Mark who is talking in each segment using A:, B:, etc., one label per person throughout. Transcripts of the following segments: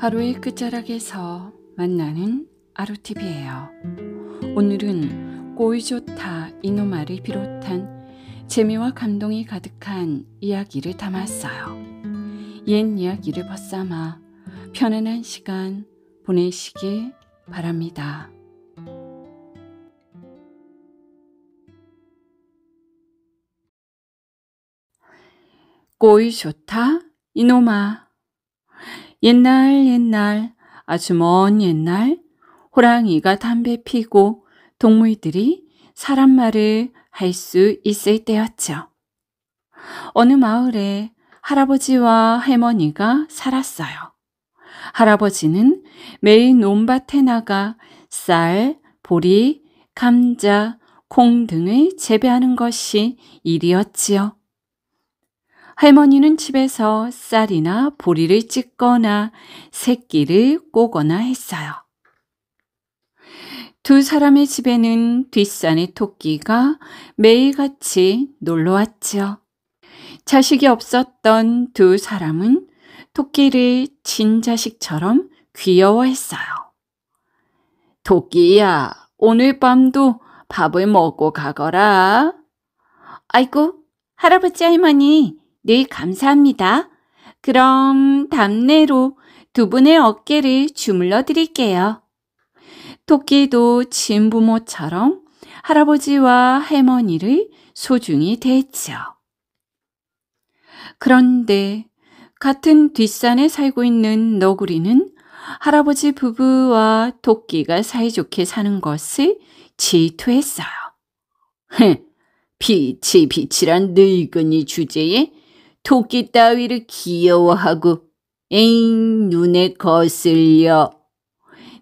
A: 하루의 끝자락에서 만나는 아루TV예요. 오늘은 꼬이 좋다 이노마를 비롯한 재미와 감동이 가득한 이야기를 담았어요. 옛 이야기를 벗삼아 편안한 시간 보내시길 바랍니다. 꼬이 좋다 이노마 옛날 옛날 아주 먼 옛날 호랑이가 담배 피고 동물들이 사람 말을 할 수 있을 때였죠. 어느 마을에 할아버지와 할머니가 살았어요. 할아버지는 매일 논밭에 나가 쌀, 보리, 감자, 콩 등을 재배하는 것이 일이었지요. 할머니는 집에서 쌀이나 보리를 찢거나 새끼를 꼬거나 했어요. 두 사람의 집에는 뒷산의 토끼가 매일같이 놀러 왔지요. 자식이 없었던 두 사람은 토끼를 친자식처럼 귀여워했어요. 토끼야, 오늘 밤도 밥을 먹고 가거라. 아이고, 할아버지 할머니, 늘 감사합니다. 그럼 담내로 두 분의 어깨를 주물러 드릴게요. 토끼도 친부모처럼 할아버지와 할머니를 소중히 대했죠. 그런데 같은 뒷산에 살고 있는 너구리는 할아버지 부부와 토끼가 사이좋게 사는 것을 질투했어요. 흥, 빛이 빛이란 늙은이 주제에 토끼 따위를 귀여워하고 에잉 눈에 거슬려.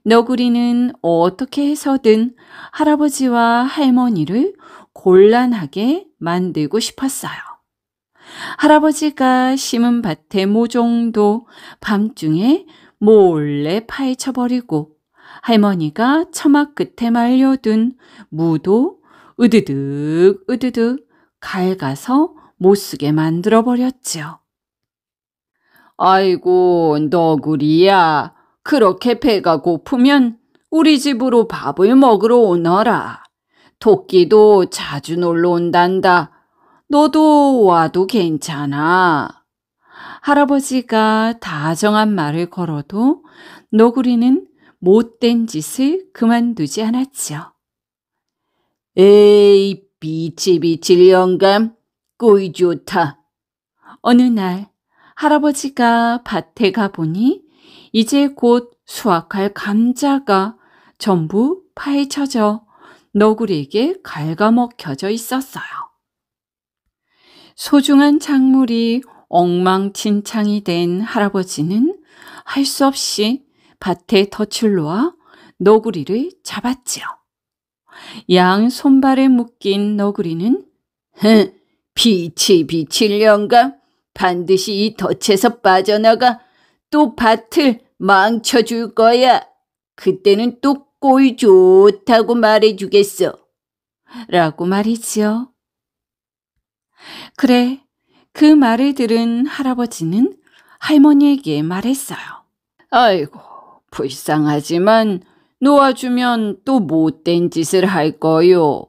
A: 너구리는 어떻게 해서든 할아버지와 할머니를 곤란하게 만들고 싶었어요. 할아버지가 심은 밭의 모종도 밤중에 몰래 파헤쳐버리고 할머니가 처마 끝에 말려둔 무도 으드득 으드득 갉아서 못쓰게 만들어버렸지요. 아이고, 너구리야. 그렇게 배가 고프면 우리 집으로 밥을 먹으러 오너라. 토끼도 자주 놀러 온단다. 너도 와도 괜찮아. 할아버지가 다정한 말을 걸어도 너구리는 못된 짓을 그만두지 않았지요. 에이, 비치비치 영감. 꼬이 좋다. 어느 날 할아버지가 밭에 가보니 이제 곧 수확할 감자가 전부 파헤쳐져 너구리에게 갉아먹혀져 있었어요. 소중한 작물이 엉망진창이 된 할아버지는 할 수 없이 밭에 덫을 놓아 너구리를 잡았지요. 양 손발에 묶인 너구리는 흥 빛이 비칠 영감 반드시 이 덫에서 빠져나가 또 밭을 망쳐줄 거야. 그때는 또 꼴 좋다고 말해주겠어. 라고 말이지요. 그래, 그 말을 들은 할아버지는 할머니에게 말했어요. 아이고, 불쌍하지만 놓아주면 또 못된 짓을 할 거요.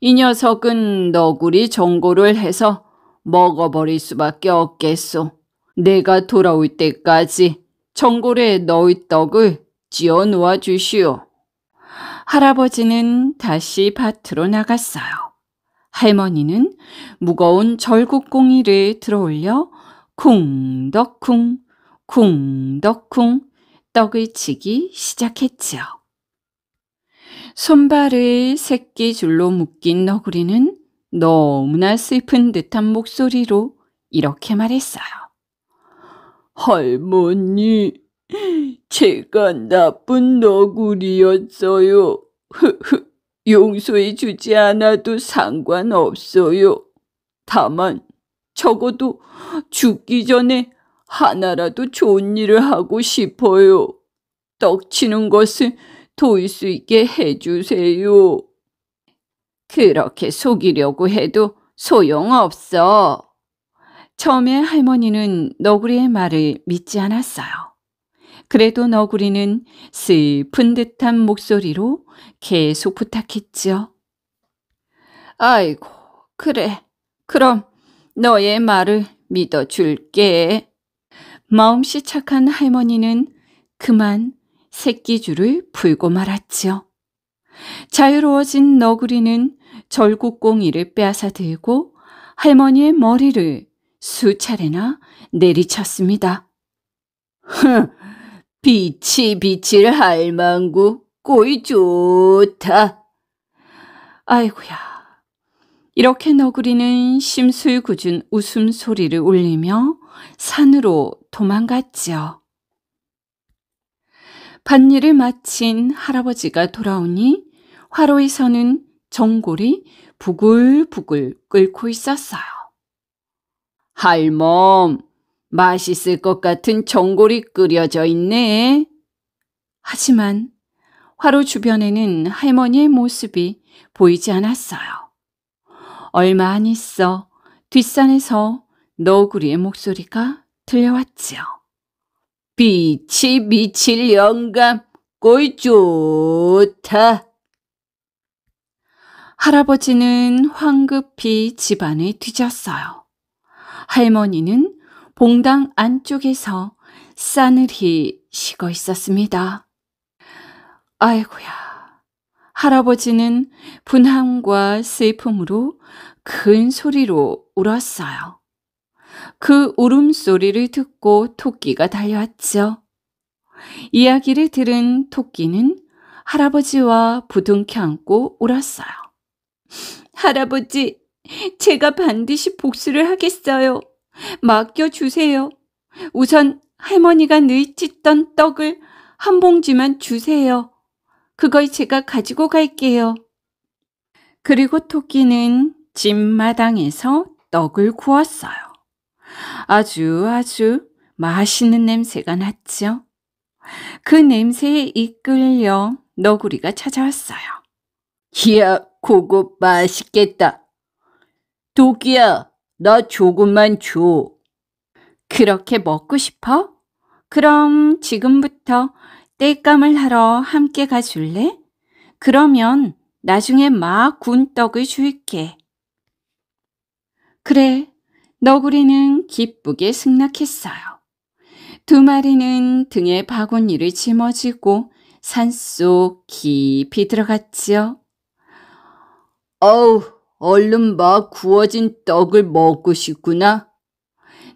A: 이 녀석은 너구리 정골을 해서 먹어버릴 수밖에 없겠소. 내가 돌아올 때까지 정골에 너의 떡을 지어 놓아 주시오. 할아버지는 다시 밭으로 나갔어요. 할머니는 무거운 절국공이를 들어올려 쿵덕쿵 쿵덕쿵 떡을 치기 시작했지요. 손발의 새끼줄로 묶인 너구리는 너무나 슬픈 듯한 목소리로 이렇게 말했어요. 할머니, 제가 나쁜 너구리였어요. 흐흐, 용서해 주지 않아도 상관없어요. 다만 적어도 죽기 전에 하나라도 좋은 일을 하고 싶어요. 떡치는 것은 돌수 있게 해주세요. 그렇게 속이려고 해도 소용없어. 처음에 할머니는 너구리의 말을 믿지 않았어요. 그래도 너구리는 슬픈 듯한 목소리로 계속 부탁했지 아이고, 그래. 그럼 너의 말을 믿어줄게. 마음씨 착한 할머니는 그만 새끼줄을 풀고 말았지요. 자유로워진 너구리는 절곡공이를 빼앗아 들고 할머니의 머리를 수차례나 내리쳤습니다. 흥, 빛이 빛을 할망구 꼬이 좋다. 아이고야 이렇게 너구리는 심술궂은 웃음소리를 울리며 산으로 도망갔지요. 밭일을 마친 할아버지가 돌아오니 화로에 서는 정골이 부글부글 끓고 있었어요. 할멈, 맛있을 것 같은 정골이 끓여져 있네. 하지만 화로 주변에는 할머니의 모습이 보이지 않았어요. 얼마 안 있어 뒷산에서 너구리의 목소리가 들려왔지요. 빛이 미칠 영감 꼴 좋다. 할아버지는 황급히 집안을 뒤졌어요. 할머니는 봉당 안쪽에서 싸늘히 쉬고 있었습니다. 아이고야. 할아버지는 분함과 슬픔으로 큰 소리로 울었어요. 그 울음소리를 듣고 토끼가 달려왔죠. 이야기를 들은 토끼는 할아버지와 부둥켜 안고 울었어요. 할아버지, 제가 반드시 복수를 하겠어요. 맡겨주세요. 우선 할머니가 늘 찢던 떡을 한 봉지만 주세요. 그걸 제가 가지고 갈게요. 그리고 토끼는 집마당에서 떡을 구웠어요. 아주 아주 맛있는 냄새가 났죠. 그 냄새에 이끌려 너구리가 찾아왔어요. 이야, 그거 맛있겠다. 도끼야, 나 조금만 줘. 그렇게 먹고 싶어? 그럼 지금부터 땔감을 하러 함께 가줄래? 그러면 나중에 막 군떡을 줄게. 그래, 너구리는 기쁘게 승낙했어요. 두 마리는 등에 바구니를 짊어지고 산속 깊이 들어갔지요. 어우, 얼른 막 구워진 떡을 먹고 싶구나.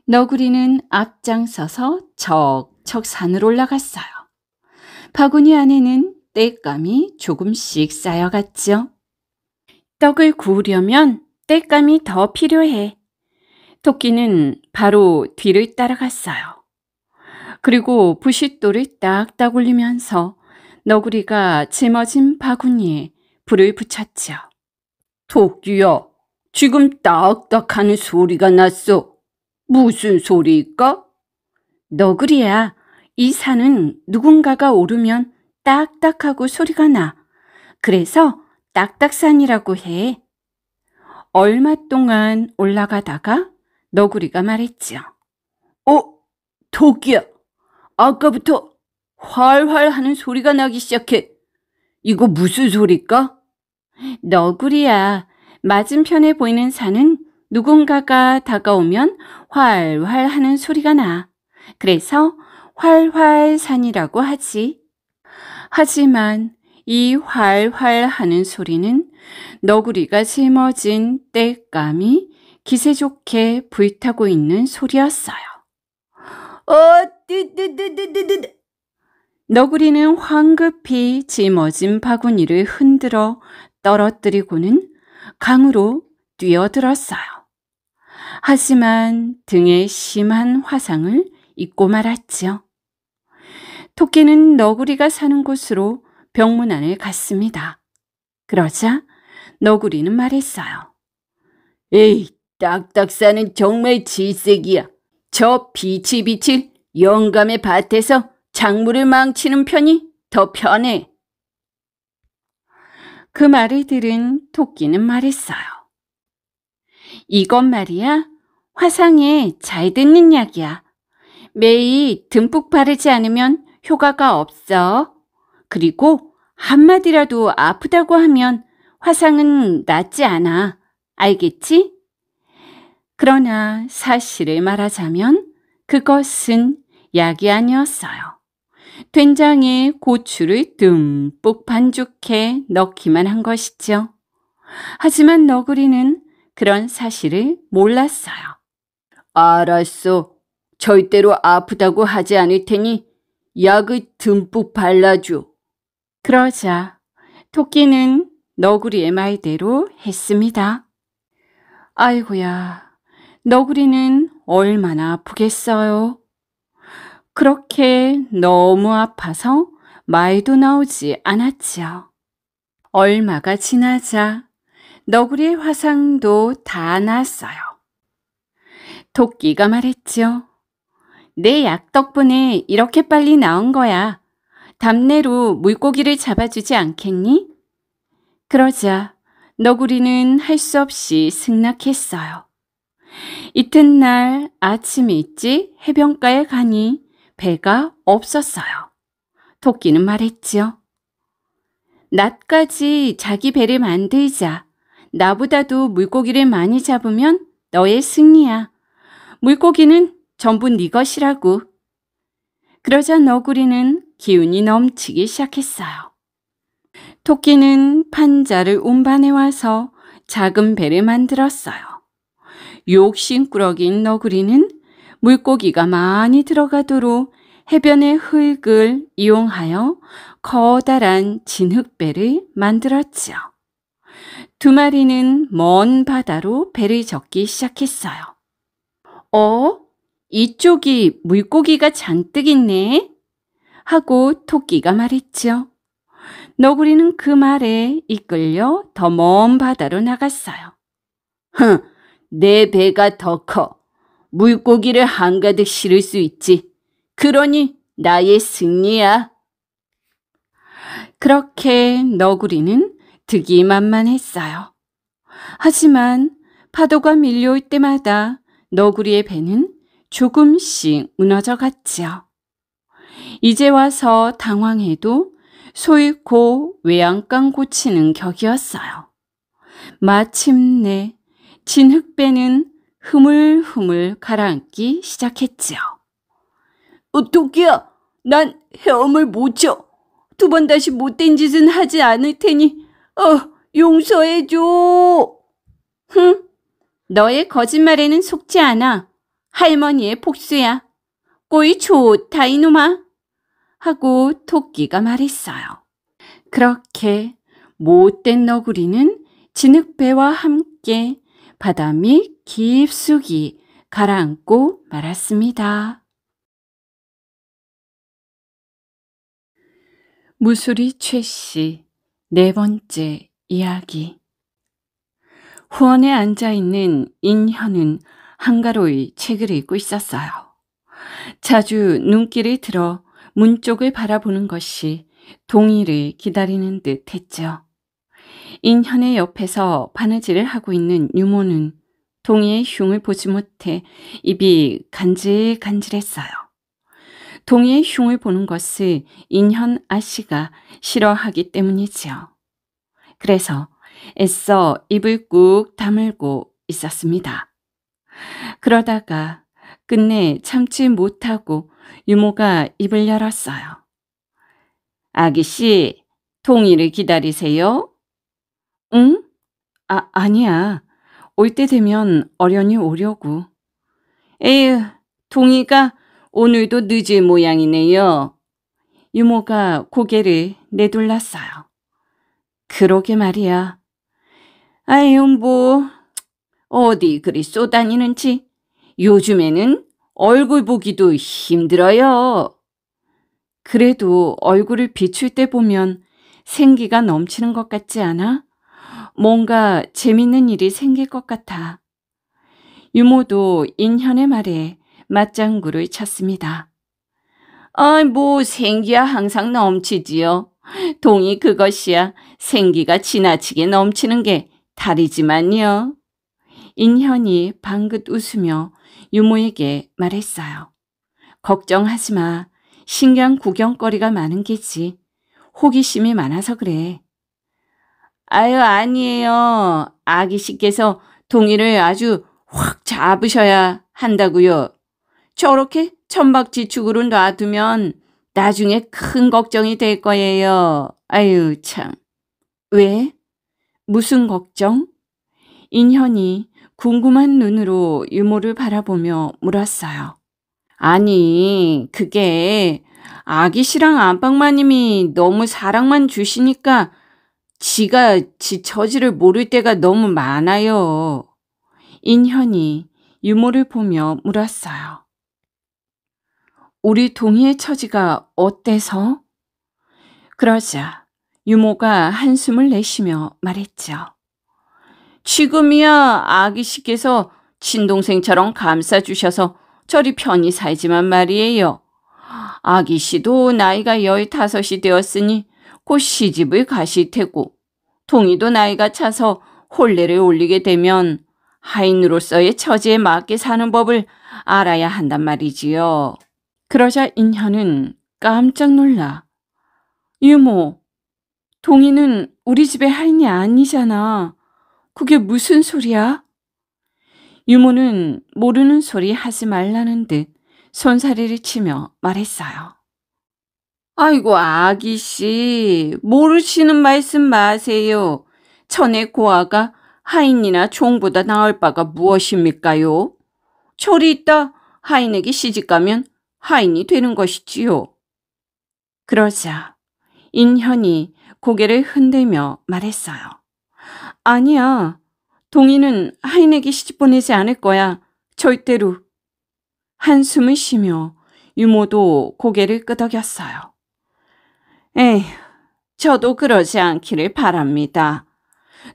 A: 너구리는 앞장서서 척척 산을 올라갔어요. 바구니 안에는 땔감이 조금씩 쌓여갔죠. 떡을 구우려면 땔감이 더 필요해. 토끼는 바로 뒤를 따라갔어요. 그리고 부싯돌을 딱딱 올리면서 너구리가 짊어진 바구니에 불을 붙였지요. 토끼야, 지금 딱딱 하는 소리가 났어. 무슨 소리일까? 너구리야, 이 산은 누군가가 오르면 딱딱하고 소리가 나. 그래서 딱딱산이라고 해. 얼마 동안 올라가다가 너구리가 말했지요. 어? 토끼야. 아까부터 활활 하는 소리가 나기 시작해. 이거 무슨 소리일까? 너구리야. 맞은편에 보이는 산은 누군가가 다가오면 활활 하는 소리가 나. 그래서 활활산이라고 하지. 하지만 이 활활 하는 소리는 너구리가 짊어진 때감이 기세 좋게 불타고 있는 소리였어요. 어, 뜨뜨뜨뜨뜨. 뜨 너구리는 황급히 짊어진 바구니를 흔들어 떨어뜨리고는 강으로 뛰어들었어요. 하지만 등에 심한 화상을 입고 말았지요. 토끼는 너구리가 사는 곳으로 병문 안을 갔습니다. 그러자 너구리는 말했어요. 에이, 딱딱사는 정말 질색이야. 저 비칠비칠 영감의 밭에서 작물을 망치는 편이 더 편해. 그 말을 들은 토끼는 말했어요. 이건 말이야 화상에 잘 듣는 약이야. 매일 듬뿍 바르지 않으면 효과가 없어. 그리고 한마디라도 아프다고 하면 화상은 낫지 않아. 알겠지? 그러나 사실을 말하자면 그것은 약이 아니었어요. 된장에 고추를 듬뿍 반죽해 넣기만 한 것이죠. 하지만 너구리는 그런 사실을 몰랐어요. 알았어. 절대로 아프다고 하지 않을 테니 약을 듬뿍 발라줘. 그러자 토끼는 너구리의 말대로 했습니다. 아이고야, 너구리는 얼마나 아프겠어요. 그렇게 너무 아파서 말도 나오지 않았지요. 얼마가 지나자 너구리의 화상도 다 났어요. 토끼가 말했지요. 내 약 덕분에 이렇게 빨리 나온 거야. 담내로 물고기를 잡아주지 않겠니? 그러자 너구리는 할 수 없이 승낙했어요. 이튿날 아침 있지 해변가에 가니 배가 없었어요. 토끼는 말했지요. 낮까지 자기 배를 만들자. 나보다도 물고기를 많이 잡으면 너의 승리야. 물고기는 전부 네 것이라고. 그러자 너구리는 기운이 넘치기 시작했어요. 토끼는 판자를 운반해 와서 작은 배를 만들었어요. 욕심꾸러기인 너구리는 물고기가 많이 들어가도록 해변의 흙을 이용하여 커다란 진흙배를 만들었지요. 두 마리는 먼 바다로 배를 적기 시작했어요. 어? 이쪽이 물고기가 잔뜩 있네? 하고 토끼가 말했지요. 너구리는 그 말에 이끌려 더 먼 바다로 나갔어요. 흥, 내 배가 더 커. 물고기를 한가득 실을 수 있지. 그러니 나의 승리야. 그렇게 너구리는 득이만만 했어요. 하지만 파도가 밀려올 때마다 너구리의 배는 조금씩 무너져 갔지요. 이제 와서 당황해도 소잃고 외양간 고치는 격이었어요. 마침내 진흙배는 흐물흐물 가라앉기 시작했지요. 어떡이야! 난 헤엄을 못 쳐. 두 번 다시 못된 짓은 하지 않을 테니, 어, 용서해줘. 흥, 너의 거짓말에는 속지 않아. 할머니의 폭수야 꼬이 좋다, 이놈아. 하고 토끼가 말했어요. 그렇게 못된 너구리는 진흙배와 함께 바닷이 깊숙이 가라앉고 말았습니다. 무수리 최씨 네 번째 이야기 후원에 앉아 있는 인현은 한가로이 책을 읽고 있었어요. 자주 눈길이 들어 문 쪽을 바라보는 것이 동의를 기다리는 듯 했죠. 인현의 옆에서 바느질을 하고 있는 유모는 동이의 흉을 보지 못해 입이 간질간질했어요. 동이의 흉을 보는 것을 인현 아씨가 싫어하기 때문이지요. 그래서 애써 입을 꾹 다물고 있었습니다. 그러다가 끝내 참지 못하고 유모가 입을 열었어요. 아기씨, 동이를 기다리세요. 응? 아, 아니야. 올 때 되면 어련히 오려고. 에휴, 동이가 오늘도 늦을 모양이네요. 유모가 고개를 내둘렀어요. 그러게 말이야. 아유, 뭐, 어디 그리 쏘다니는지 요즘에는 얼굴 보기도 힘들어요. 그래도 얼굴을 비출 때 보면 생기가 넘치는 것 같지 않아? 뭔가 재밌는 일이 생길 것 같아. 유모도 인현의 말에 맞장구를 쳤습니다. 아이, 뭐 생기야 항상 넘치지요. 동이 그것이야 생기가 지나치게 넘치는 게 달이지만요. 인현이 방긋 웃으며 유모에게 말했어요. 걱정하지 마. 신경 구경거리가 많은 게지. 호기심이 많아서 그래. 아유, 아니에요. 아기 씨께서 동의를 아주 확 잡으셔야 한다고요. 저렇게 천박지축으로 놔두면 나중에 큰 걱정이 될 거예요. 아유, 참. 왜? 무슨 걱정? 인현이 궁금한 눈으로 유모를 바라보며 물었어요. 아니, 그게 아기 씨랑 안방마님이 너무 사랑만 주시니까 지가 지 처지를 모를 때가 너무 많아요. 인현이 유모를 보며 물었어요. 우리 동희의 처지가 어때서? 그러자 유모가 한숨을 내쉬며 말했죠. 지금이야 아기씨께서 친동생처럼 감싸주셔서 저리 편히 살지만 말이에요. 아기씨도 나이가 열다섯이 되었으니 곧 시집을 가실 테고 동이도 나이가 차서 혼례를 올리게 되면 하인으로서의 처지에 맞게 사는 법을 알아야 한단 말이지요. 그러자 인현은 깜짝 놀라. 유모, 동이는 우리 집의 하인이 아니잖아. 그게 무슨 소리야? 유모는 모르는 소리 하지 말라는 듯 손사리를 치며 말했어요. 아이고, 아기씨, 모르시는 말씀 마세요. 천의 고아가 하인이나 종보다 나을 바가 무엇입니까요? 철이 있다 하인에게 시집가면 하인이 되는 것이지요. 그러자 인현이 고개를 흔들며 말했어요. 아니야. 동이는 하인에게 시집 보내지 않을 거야. 절대로. 한숨을 쉬며 유모도 고개를 끄덕였어요. 에휴, 저도 그러지 않기를 바랍니다.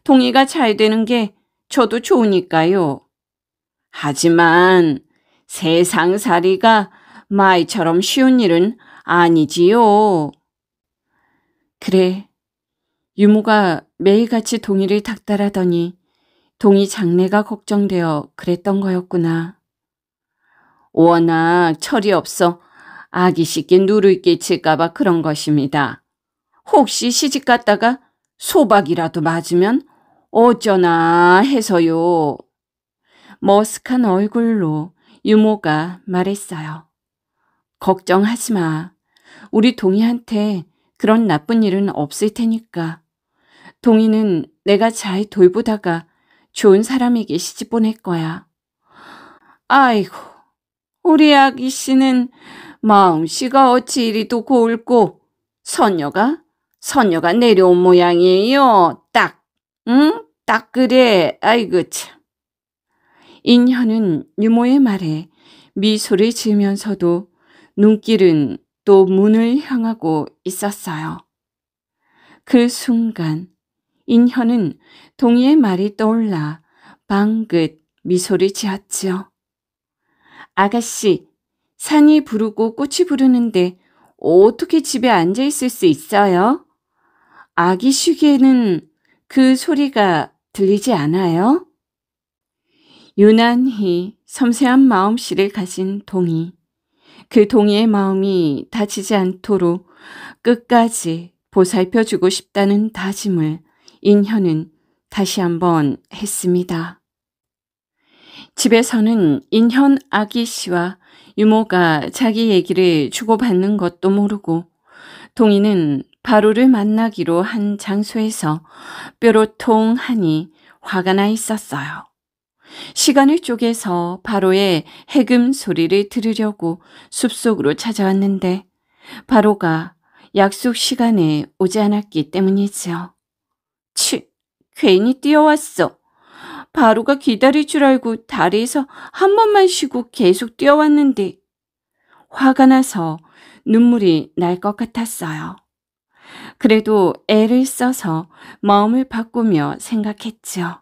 A: 동의가 잘 되는 게 저도 좋으니까요. 하지만 세상살이가 마이처럼 쉬운 일은 아니지요. 그래. 유모가 매일같이 동의를 닥달하더니 동의 장래가 걱정되어 그랬던 거였구나. 워낙 철이 없어 아기 쉽게 누를 끼칠까봐 그런 것입니다. 혹시 시집 갔다가 소박이라도 맞으면 어쩌나 해서요. 머쓱한 얼굴로 유모가 말했어요. 걱정하지 마. 우리 동희한테 그런 나쁜 일은 없을 테니까. 동희는 내가 잘 돌보다가 좋은 사람에게 시집 보낼 거야. 아이고, 우리 아기 씨는 마음씨가 어찌 이리도 고울고 선녀가 선녀가 내려온 모양이에요. 딱, 응? 딱 그래. 아이고 참. 인현은 유모의 말에 미소를 지으면서도 눈길은 또 문을 향하고 있었어요. 그 순간 인현은 동의의 말이 떠올라 방긋 미소를 지었지요. 아가씨, 산이 부르고 꽃이 부르는데 어떻게 집에 앉아 있을 수 있어요? 아기 쉬기에는 그 소리가 들리지 않아요? 유난히 섬세한 마음씨를 가진 동이 그 동이의 마음이 다치지 않도록 끝까지 보살펴주고 싶다는 다짐을 인현은 다시 한번 했습니다. 집에서는 인현 아기 씨와 유모가 자기 얘기를 주고받는 것도 모르고 동이는 바로를 만나기로 한 장소에서 뾰로통하니 화가 나 있었어요. 시간을 쪼개서 바로의 해금 소리를 들으려고 숲속으로 찾아왔는데 바로가 약속 시간에 오지 않았기 때문이지요. 치, 괜히 뛰어왔어. 바로가 기다릴 줄 알고 다리에서 한 번만 쉬고 계속 뛰어왔는데 화가 나서 눈물이 날 것 같았어요. 그래도 애를 써서 마음을 바꾸며 생각했지요.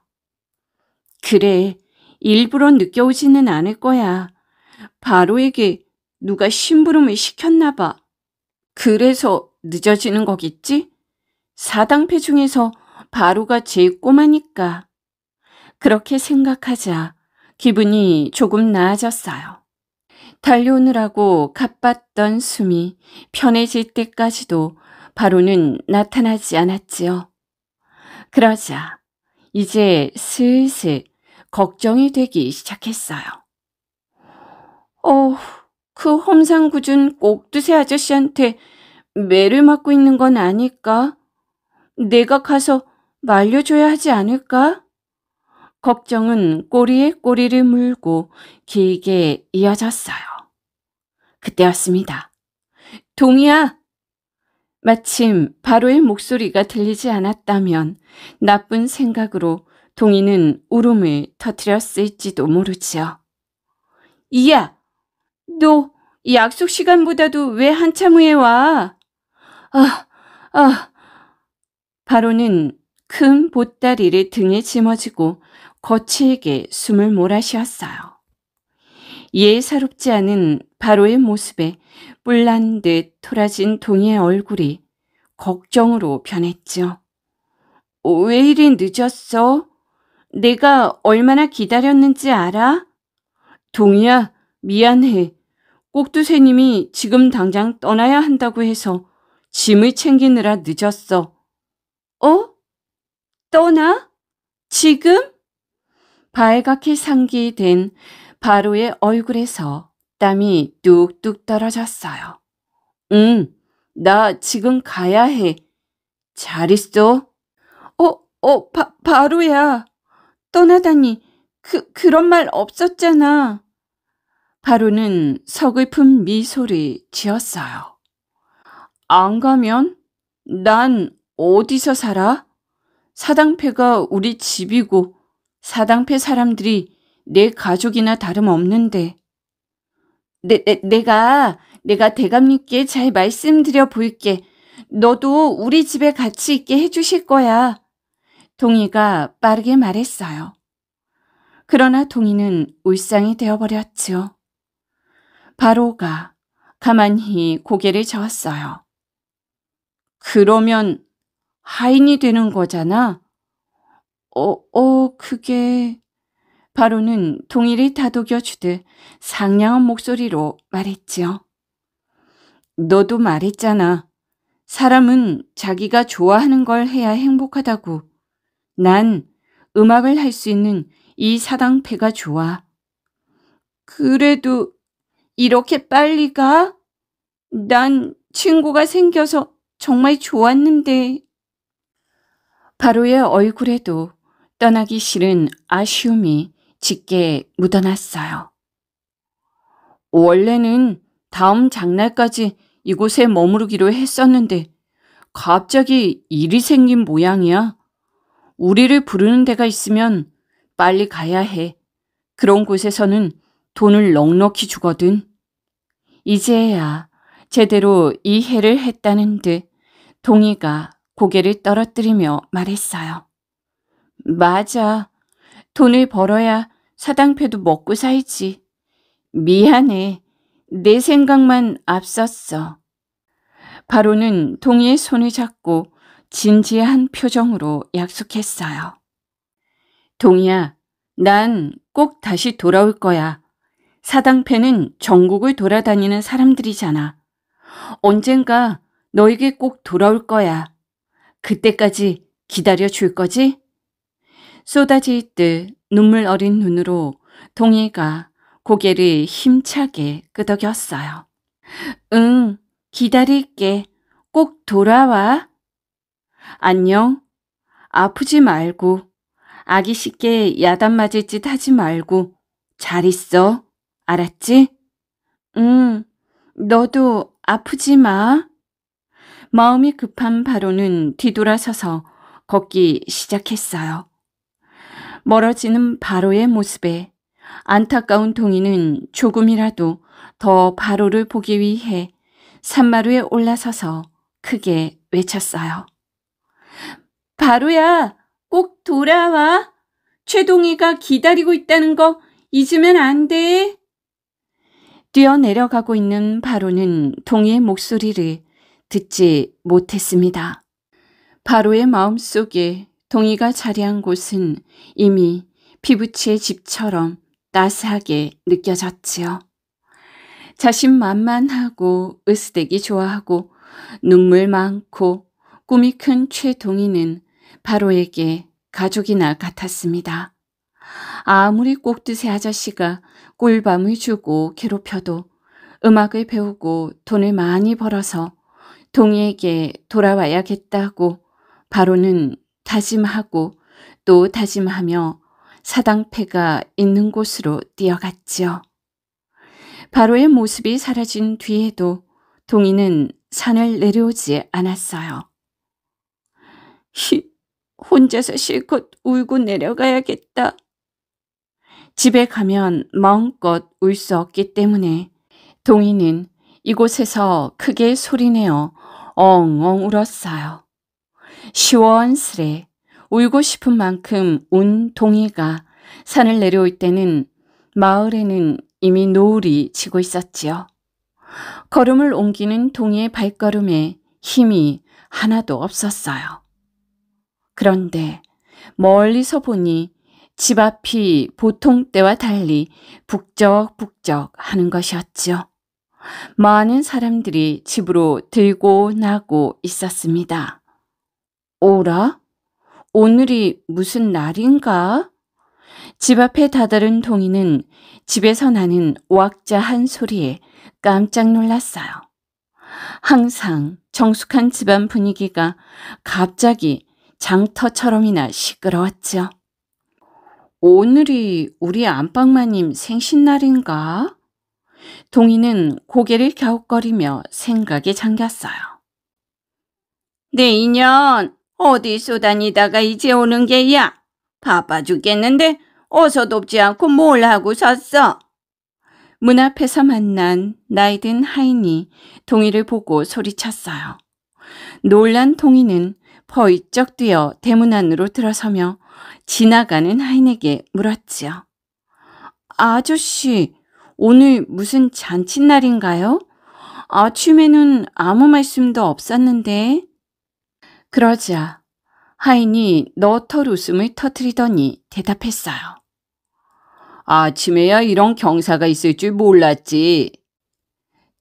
A: 그래, 일부러 느껴오지는 않을 거야. 바로에게 누가 심부름을 시켰나 봐. 그래서 늦어지는 거겠지? 사당패 중에서 바로가 제일 꼬마니까. 그렇게 생각하자 기분이 조금 나아졌어요. 달려오느라고 가빴던 숨이 편해질 때까지도 바로는 나타나지 않았지요. 그러자 이제 슬슬 걱정이 되기 시작했어요. 어, 그 험상궂은 꼭두새 아저씨한테 매를 맞고 있는 건 아닐까? 내가 가서 말려줘야 하지 않을까? 걱정은 꼬리에 꼬리를 물고 길게 이어졌어요. 그때였습니다. 동이야! 마침 바로의 목소리가 들리지 않았다면 나쁜 생각으로 동이는 울음을 터뜨렸을지도 모르지요. 이야! 너 약속 시간보다도 왜 한참 후에 와? 아, 아. 바로는 큰 보따리를 등에 짊어지고 거칠게 숨을 몰아쉬었어요. 예사롭지 않은 바로의 모습에 뿔난 듯 토라진 동이의 얼굴이 걱정으로 변했죠. 왜 이리 늦었어? 내가 얼마나 기다렸는지 알아? 동희야 미안해. 꼭두새님이 지금 당장 떠나야 한다고 해서 짐을 챙기느라 늦었어. 어? 떠나? 지금? 발갛게 상기된 바로의 얼굴에서 땀이 뚝뚝 떨어졌어요. 응, 나 지금 가야 해. 잘 있어? 어, 어, 바, 바로야. 떠나다니, 그, 그런 말 없었잖아. 바로는 서글픈 미소를 지었어요. 안 가면? 난 어디서 살아? 사당패가 우리 집이고 사당패 사람들이 내 가족이나 다름없는데. 내, 내, 내가, 내가 대감님께 잘 말씀드려 볼게 너도 우리 집에 같이 있게 해주실 거야. 동희가 빠르게 말했어요. 그러나 동희는 울상이 되어버렸지요. 바로가 가만히 고개를 저었어요. 그러면 하인이 되는 거잖아. 어, 어, 그게... 바로는 동이를 다독여 주듯 상냥한 목소리로 말했지요. 너도 말했잖아. 사람은 자기가 좋아하는 걸 해야 행복하다고. 난 음악을 할 수 있는 이 사당패가 좋아. 그래도 이렇게 빨리 가? 난 친구가 생겨서 정말 좋았는데. 바로의 얼굴에도 떠나기 싫은 아쉬움이 짙게 묻어났어요. 원래는 다음 장날까지 이곳에 머무르기로 했었는데 갑자기 일이 생긴 모양이야. 우리를 부르는 데가 있으면 빨리 가야 해. 그런 곳에서는 돈을 넉넉히 주거든. 이제야 제대로 이해를 했다는 듯 동이가 고개를 떨어뜨리며 말했어요. 맞아. 돈을 벌어야 사당패도 먹고 살지. 미안해. 내 생각만 앞섰어. 바로는 동이의 손을 잡고 진지한 표정으로 약속했어요. 동이야, 난 꼭 다시 돌아올 거야. 사당패는 전국을 돌아다니는 사람들이잖아. 언젠가 너에게 꼭 돌아올 거야. 그때까지 기다려 줄 거지? 쏟아질듯 눈물 어린 눈으로 동이가 고개를 힘차게 끄덕였어요. 응, 기다릴게. 꼭 돌아와. 안녕. 아프지 말고. 아기 쉽게 야단 맞을 짓 하지 말고. 잘 있어. 알았지? 응, 너도 아프지 마. 마음이 급한 바로는 뒤돌아서서 걷기 시작했어요. 멀어지는 바로의 모습에 안타까운 동이는 조금이라도 더 바로를 보기 위해 산마루에 올라서서 크게 외쳤어요. 바로야, 꼭 돌아와. 최동이가 기다리고 있다는 거 잊으면 안 돼. 뛰어내려가고 있는 바로는 동이의 목소리를 듣지 못했습니다. 바로의 마음속에 동이가 자리한 곳은 이미 피부치의 집처럼 따스하게 느껴졌지요. 자신만만하고 으스대기 좋아하고 눈물 많고 꿈이 큰 최동희는 바로에게 가족이나 같았습니다. 아무리 꼭두새 아저씨가 꿀밤을 주고 괴롭혀도 음악을 배우고 돈을 많이 벌어서 동희에게 돌아와야겠다고 바로는 다짐하고 또 다짐하며 사당패가 있는 곳으로 뛰어갔지요. 바로의 모습이 사라진 뒤에도 동이는 산을 내려오지 않았어요. 히, 혼자서 실컷 울고 내려가야겠다. 집에 가면 마음껏 울 수 없기 때문에 동이는 이곳에서 크게 소리내어 엉엉 울었어요. 시원스레 울고 싶은 만큼 운 동이가 산을 내려올 때는 마을에는 이미 노을이 지고 있었지요. 걸음을 옮기는 동이의 발걸음에 힘이 하나도 없었어요. 그런데 멀리서 보니 집 앞이 보통 때와 달리 북적북적 하는 것이었지요. 많은 사람들이 집으로 들고 나고 있었습니다. 오라? 오늘이 무슨 날인가? 집 앞에 다다른 동이는 집에서 나는 왁자한 소리에 깜짝 놀랐어요. 항상 정숙한 집안 분위기가 갑자기 장터처럼이나 시끄러웠죠. 오늘이 우리 안방마님 생신날인가? 동이는 고개를 갸웃거리며 생각에 잠겼어요. 내 네, 인연 어디 쏘다니다가 이제 오는 게야? 바빠 죽겠는데 어서 돕지 않고 뭘 하고 섰어? 문 앞에서 만난 나이든 하인이 동이를 보고 소리쳤어요. 놀란 동이는 퍼이쩍 뛰어 대문 안으로 들어서며 지나가는 하인에게 물었지요. 아저씨, 오늘 무슨 잔칫날인가요? 아침에는 아무 말씀도 없었는데. 그러자 하인이 너털 웃음을 터뜨리더니 대답했어요. 아침에야 이런 경사가 있을 줄 몰랐지.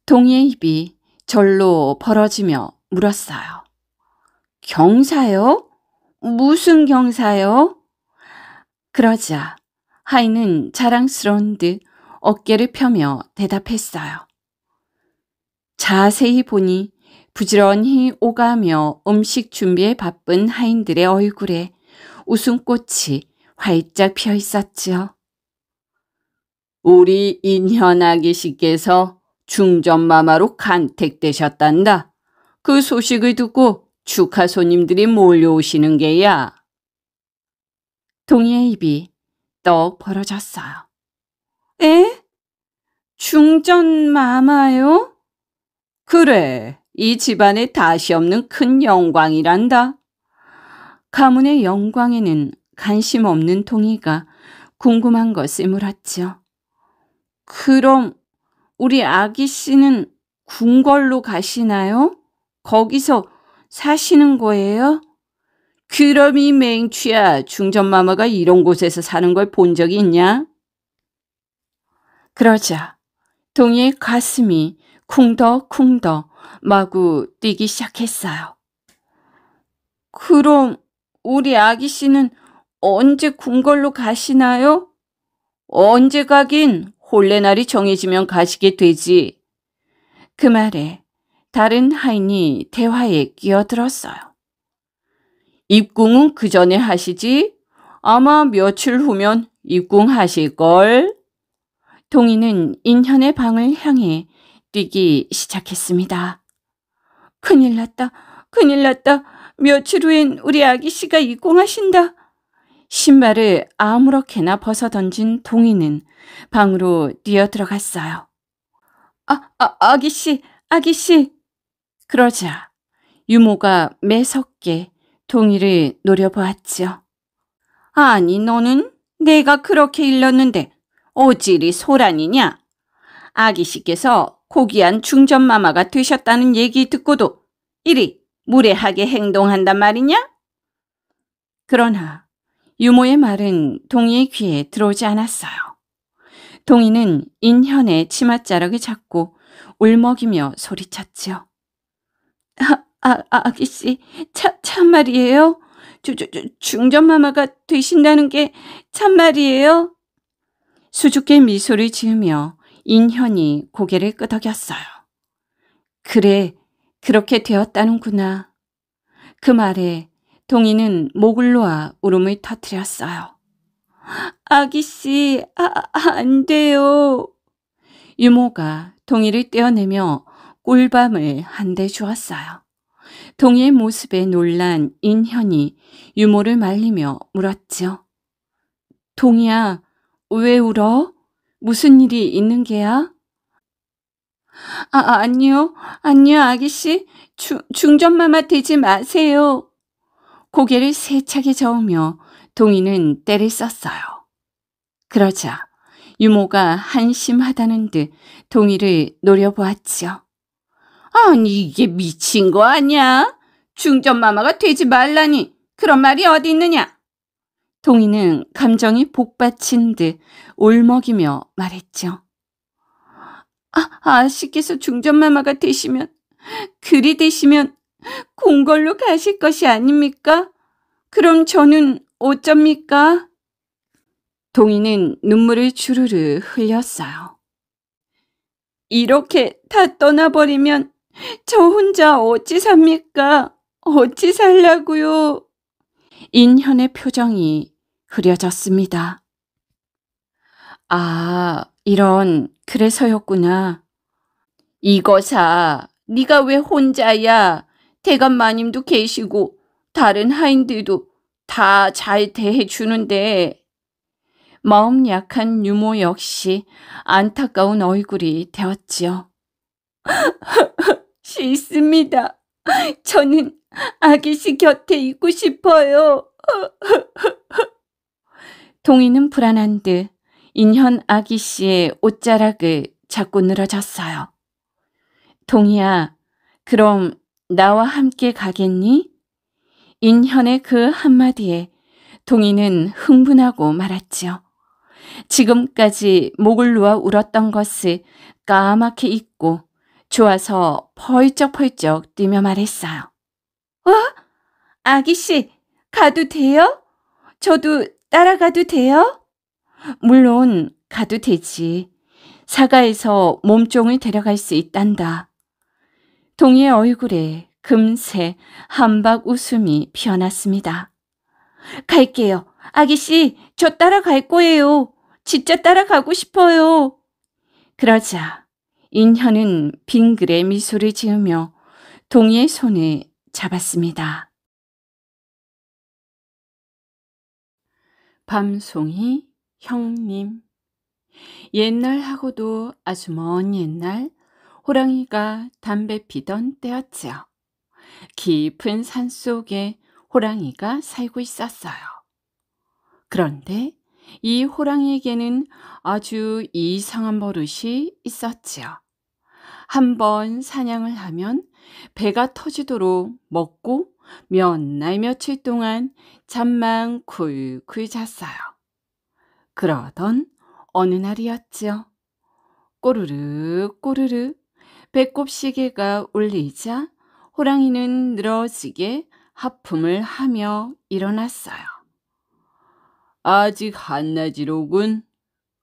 A: 동의의 입이 절로 벌어지며 물었어요. 경사요? 무슨 경사요? 그러자 하인은 자랑스러운 듯 어깨를 펴며 대답했어요. 자세히 보니 부지런히 오가며 음식 준비에 바쁜 하인들의 얼굴에 웃음꽃이 활짝 피어 있었지요. 우리 인현아기씨께서 중전마마로 간택되셨단다. 그 소식을 듣고 축하 손님들이 몰려오시는 게야. 동이의 입이 떡 벌어졌어요. 에? 중전마마요? 그래. 이 집안에 다시 없는 큰 영광이란다. 가문의 영광에는 관심 없는 동이가 궁금한 것을 물었지요. 그럼 우리 아기 씨는 궁궐로 가시나요? 거기서 사시는 거예요? 그럼 이 맹취야 중전마마가 이런 곳에서 사는 걸 본 적이 있냐? 그러자 동이의 가슴이 쿵덕쿵덕 마구 뛰기 시작했어요. 그럼 우리 아기 씨는 언제 궁궐로 가시나요? 언제 가긴 홀례날이 정해지면 가시게 되지. 그 말에 다른 하인이 대화에 끼어들었어요. 입궁은 그 전에 하시지? 아마 며칠 후면 입궁하실걸? 동이는 인현의 방을 향해 뛰기 시작했습니다. 큰일 났다. 큰일 났다. 며칠 후엔 우리 아기 씨가 입공하신다. 신발을 아무렇게나 벗어 던진 동이는 방으로 뛰어 들어갔어요. 아, 아, 아기 씨, 아기 씨. 그러자 유모가 매섭게 동이를 노려보았지요. 아니, 너는 내가 그렇게 일렀는데 어찌 리 소란이냐? 아기 씨께서 고귀한 중전마마가 되셨다는 얘기 듣고도 이리 무례하게 행동한단 말이냐? 그러나 유모의 말은 동이의 귀에 들어오지 않았어요. 동이는 인현의 치맛자락을 잡고 울먹이며 소리쳤지요. 아, 아, 아 아기씨, 참, 참말이에요? 주, 주, 중전마마가 되신다는 게 참말이에요? 수줍게 미소를 지으며 인현이 고개를 끄덕였어요. 그래, 그렇게 되었다는구나. 그 말에 동이는 목을 놓아 울음을 터뜨렸어요. 아기씨, 아, 안 돼요. 유모가 동이를 떼어내며 꿀밤을 한 대 주었어요. 동이의 모습에 놀란 인현이 유모를 말리며 물었죠 동이야, 왜 울어? 무슨 일이 있는 게야? 아, 아니요. 아니요, 아기씨. 주, 중전마마 되지 마세요. 고개를 세차게 저으며 동이는 때를 썼어요. 그러자 유모가 한심하다는 듯 동이를 노려보았지요. 아니, 이게 미친 거 아니야? 중전마마가 되지 말라니. 그런 말이 어디 있느냐? 동이는 감정이 복받친 듯 올먹이며 말했죠. 아, 아씨께서 중전마마가 되시면, 그리 되시면 공걸로 가실 것이 아닙니까? 그럼 저는 어쩝니까? 동이는 눈물을 주르르 흘렸어요. 이렇게 다 떠나버리면 저 혼자 어찌 삽니까? 어찌 살라고요? 인현의 표정이 흐려졌습니다. 아, 이런 그래서였구나. 이거사, 네가 왜 혼자야? 대감 마님도 계시고 다른 하인들도 다 잘 대해주는데. 마음 약한 유모 역시 안타까운 얼굴이 되었지요. 싫습니다. 저는 아기씨 곁에 있고 싶어요. 동이는 불안한 듯 인현 아기 씨의 옷자락을 잡고 늘어졌어요. 동이야, 그럼 나와 함께 가겠니? 인현의 그 한마디에 동이는 흥분하고 말았지요. 지금까지 목을 놓아 울었던 것을 까맣게 잊고 좋아서 펄쩍펄쩍 뛰며 말했어요. 어? 아기씨, 가도 돼요? 저도 따라가도 돼요? 물론 가도 되지. 사가에서 몸종을 데려갈 수 있단다. 동이의 얼굴에 금세 한박 웃음이 피어났습니다. 갈게요. 아기씨, 저 따라갈 거예요. 진짜 따라가고 싶어요. 그러자 인현은 빙그레 미소를 지으며 동이의 손을 잡았습니다. 밤송이 형님 옛날하고도 아주 먼 옛날 호랑이가 담배 피던 때였지요. 깊은 산속에 호랑이가 살고 있었어요. 그런데 이 호랑이에게는 아주 이상한 버릇이 있었지요. 한번 사냥을 하면 배가 터지도록 먹고 몇날 며칠 동안 잠만 쿨쿨 잤어요. 그러던 어느 날이었지요. 꼬르르 꼬르르 배꼽 시계가 울리자 호랑이는 늘어지게 하품을 하며 일어났어요. 아직 한낮이로군.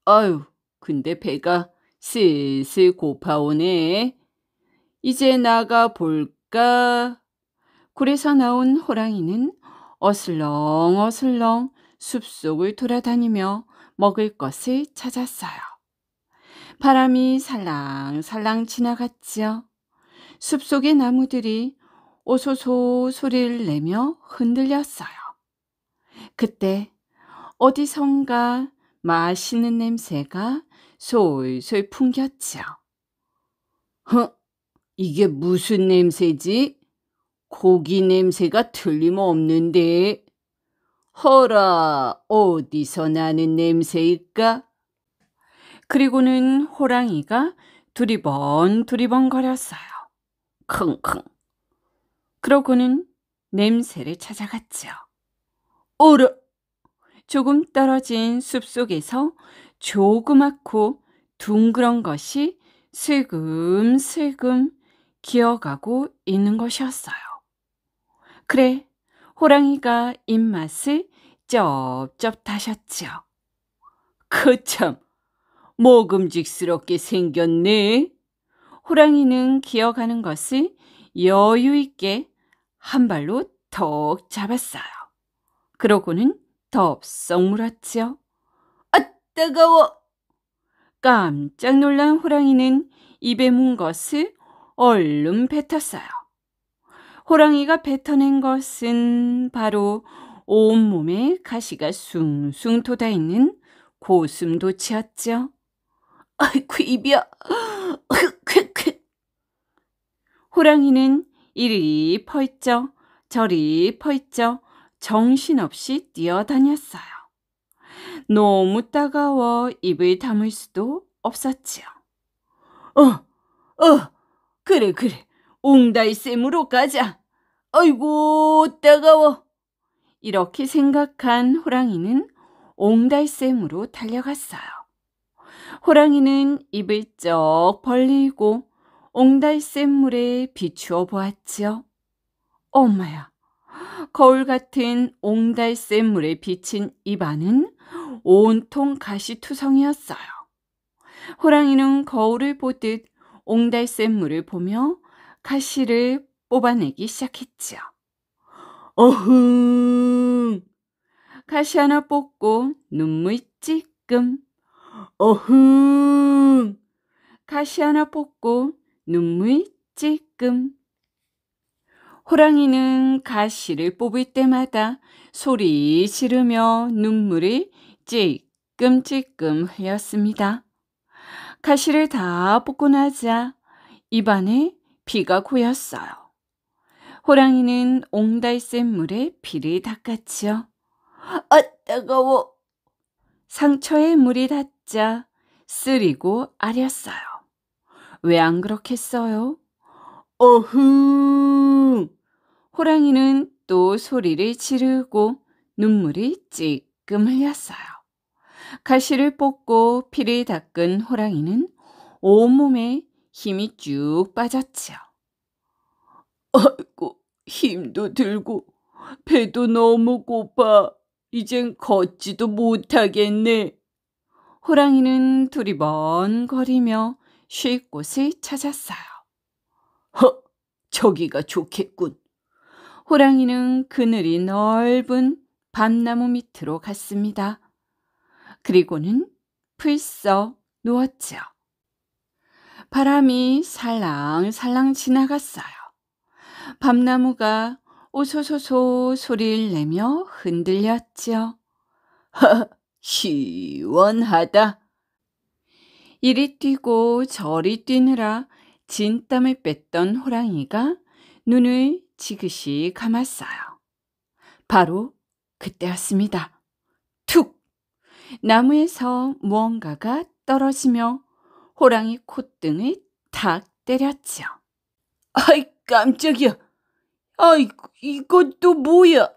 A: 아유, 근데 배가 슬슬 고파오네. 이제 나가 볼까? 굴에서 나온 호랑이는 어슬렁어슬렁 숲속을 돌아다니며 먹을 것을 찾았어요. 바람이 살랑살랑 지나갔지요. 숲속의 나무들이 오소소 소리를 내며 흔들렸어요. 그때 어디선가 맛있는 냄새가 솔솔 풍겼지요. 허, 이게 무슨 냄새지? 고기 냄새가 틀림없는데. 허라, 어디서 나는 냄새일까? 그리고는 호랑이가 두리번 두리번 거렸어요. 킁킁. 그러고는 냄새를 찾아갔죠. 오르! 조금 떨어진 숲 속에서 조그맣고 둥그런 것이 슬금슬금 기어가고 있는 것이었어요. 그래, 호랑이가 입맛을 쩝쩝 다셨지요. 그참, 모금직스럽게 생겼네. 호랑이는 기어가는 것을 여유 있게 한 발로 턱 잡았어요. 그러고는 덥석 물었지요. 아, 뜨거워! 깜짝 놀란 호랑이는 입에 문 것을 얼른 뱉었어요. 호랑이가 뱉어낸 것은 바로 온몸에 가시가 숭숭 돋아있는 고슴도치였죠. 아이쿠 입이야. 호랑이는 이리 펄쩍 저리 펄쩍 정신없이 뛰어다녔어요. 너무 따가워 입을 담을 수도 없었지요. 어, 어, 그래, 그래. 옹달샘으로 가자. 아이고 따가워. 이렇게 생각한 호랑이는 옹달샘으로 달려갔어요. 호랑이는 입을 쩍 벌리고 옹달샘 물에 비추어 보았지요. 엄마야, 거울 같은 옹달샘 물에 비친 입안은 온통 가시투성이었어요. 호랑이는 거울을 보듯 옹달샘 물을 보며 가시를 뽑아내기 시작했죠 어흥! 가시 하나 뽑고 눈물 찔끔. 어흥! 가시 하나 뽑고 눈물 찔끔. 호랑이는 가시를 뽑을 때마다 소리 지르며 눈물을 찔끔찔끔 흘렸습니다. 가시를 다 뽑고 나자 입안에 비가 고였어요. 호랑이는 옹달샘 물에 비를 닦았지요. 아, 따가워. 상처에 물이 닿자 쓰리고 아렸어요. 왜 안 그렇겠어요? 어흥! 호랑이는 또 소리를 지르고 눈물이 찔끔 흘렸어요. 가시를 뽑고 피를 닦은 호랑이는 온몸에 힘이 쭉 빠졌지요. 아이고, 힘도 들고 배도 너무 고파. 이젠 걷지도 못하겠네. 호랑이는 두리번 거리며 쉴 곳을 찾았어요. 허, 저기가 좋겠군. 호랑이는 그늘이 넓은 밤나무 밑으로 갔습니다. 그리고는 풀썩 누웠지요. 바람이 살랑살랑 지나갔어요. 밤나무가 오소소소 소리를 내며 흔들렸지요. 허, 시원하다. 이리 뛰고 저리 뛰느라 진땀을 뺐던 호랑이가 눈을 지그시 감았어요. 바로 그때였습니다. 툭! 나무에서 무언가가 떨어지며 호랑이 콧등을 탁 때렸죠. 아이 깜짝이야. 아이 이것도 뭐야.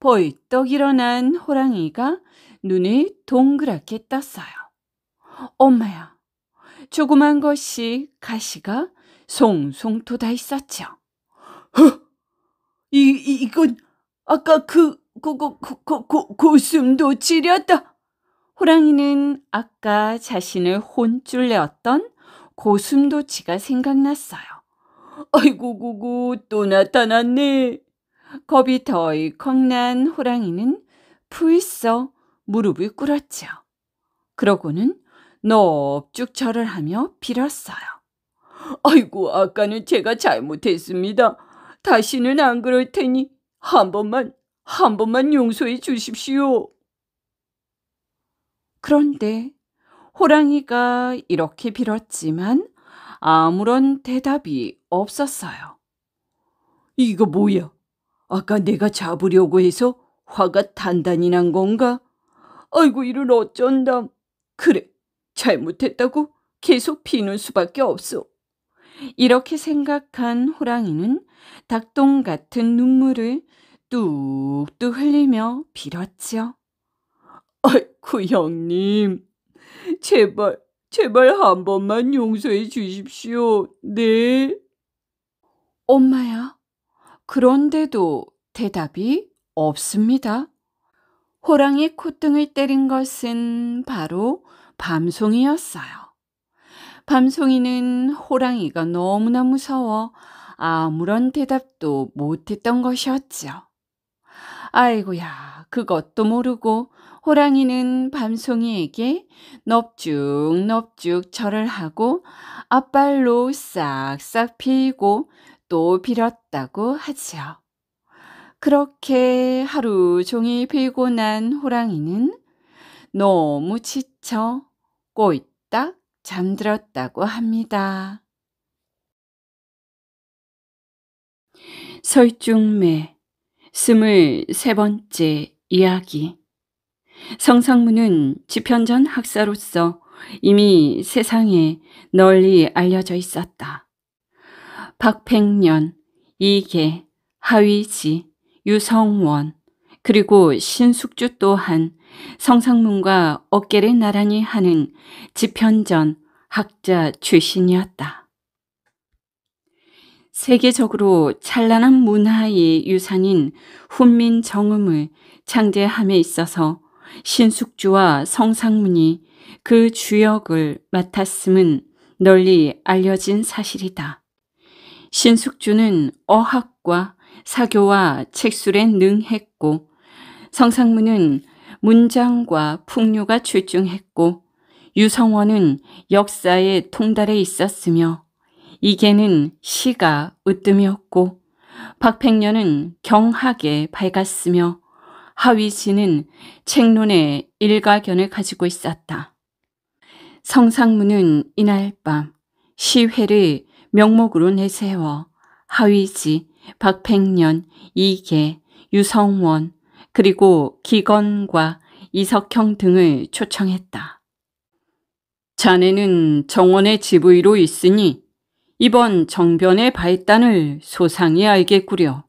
A: 벌떡 일어난 호랑이가 눈을 동그랗게 떴어요. 엄마야. 조그만 것이 가시가 송송 돋아 있었죠. 허! 이, 이 이건 아까 그, 고, 그, 그, 그, 그, 고슴도 그, 그 지렸다. 호랑이는 아까 자신을 혼쭐 내었던 고슴도치가 생각났어요. 아이고고고 또 나타났네. 겁이 덜컥 난 호랑이는 풀썩 무릎을 꿇었지요. 그러고는 넙죽 절을 하며 빌었어요. 아이고 아까는 제가 잘못했습니다. 다시는 안 그럴 테니 한 번만 한 번만 용서해 주십시오. 그런데 호랑이가 이렇게 빌었지만 아무런 대답이 없었어요. 이거 뭐야? 아까 내가 잡으려고 해서 화가 단단히 난 건가? 아이고, 이를 어쩐담. 그래, 잘못했다고 계속 비는 수밖에 없어. 이렇게 생각한 호랑이는 닭똥 같은 눈물을 뚝뚝 흘리며 빌었지요. 어이, 구형님, 그 제발, 제발 한 번만 용서해 주십시오. 네. 엄마야. 그런데도 대답이 없습니다. 호랑이 콧등을 때린 것은 바로 밤송이였어요. 밤송이는 호랑이가 너무나 무서워 아무런 대답도 못했던 것이었죠. 아이고야, 그것도 모르고 호랑이는 밤송이에게 넙죽넙죽 절을 하고 앞발로 싹싹 빌고 또 빌었다고 하지요. 그렇게 하루 종일 빌고 난 호랑이는 너무 지쳐 꼬이딱 잠들었다고 합니다. 설중매 스물세 번째 이야기 성상문은 지편전 학사로서 이미 세상에 널리 알려져 있었다. 박팽년, 이계, 하위지, 유성원, 그리고 신숙주 또한 성상문과 어깨를 나란히 하는 지편전 학자 출신이었다. 세계적으로 찬란한 문화의 유산인 훈민정음을 창제함에 있어서 신숙주와 성상문이 그 주역을 맡았음은 널리 알려진 사실이다. 신숙주는 어학과 사교와 책술에 능했고 성상문은 문장과 풍류가 출중했고 유성원은 역사의 통달에 있었으며 이계는 시가 으뜸이었고 박팽년은 경학에 밝았으며 하위 씨는 책론에 일가견을 가지고 있었다. 성상무는 이날 밤 시회를 명목으로 내세워 하위 씨, 박팽년, 이계, 유성원, 그리고 기건과 이석형 등을 초청했다. 자네는 정원의 지부위로 있으니 이번 정변의 발단을 소상히 알겠구려.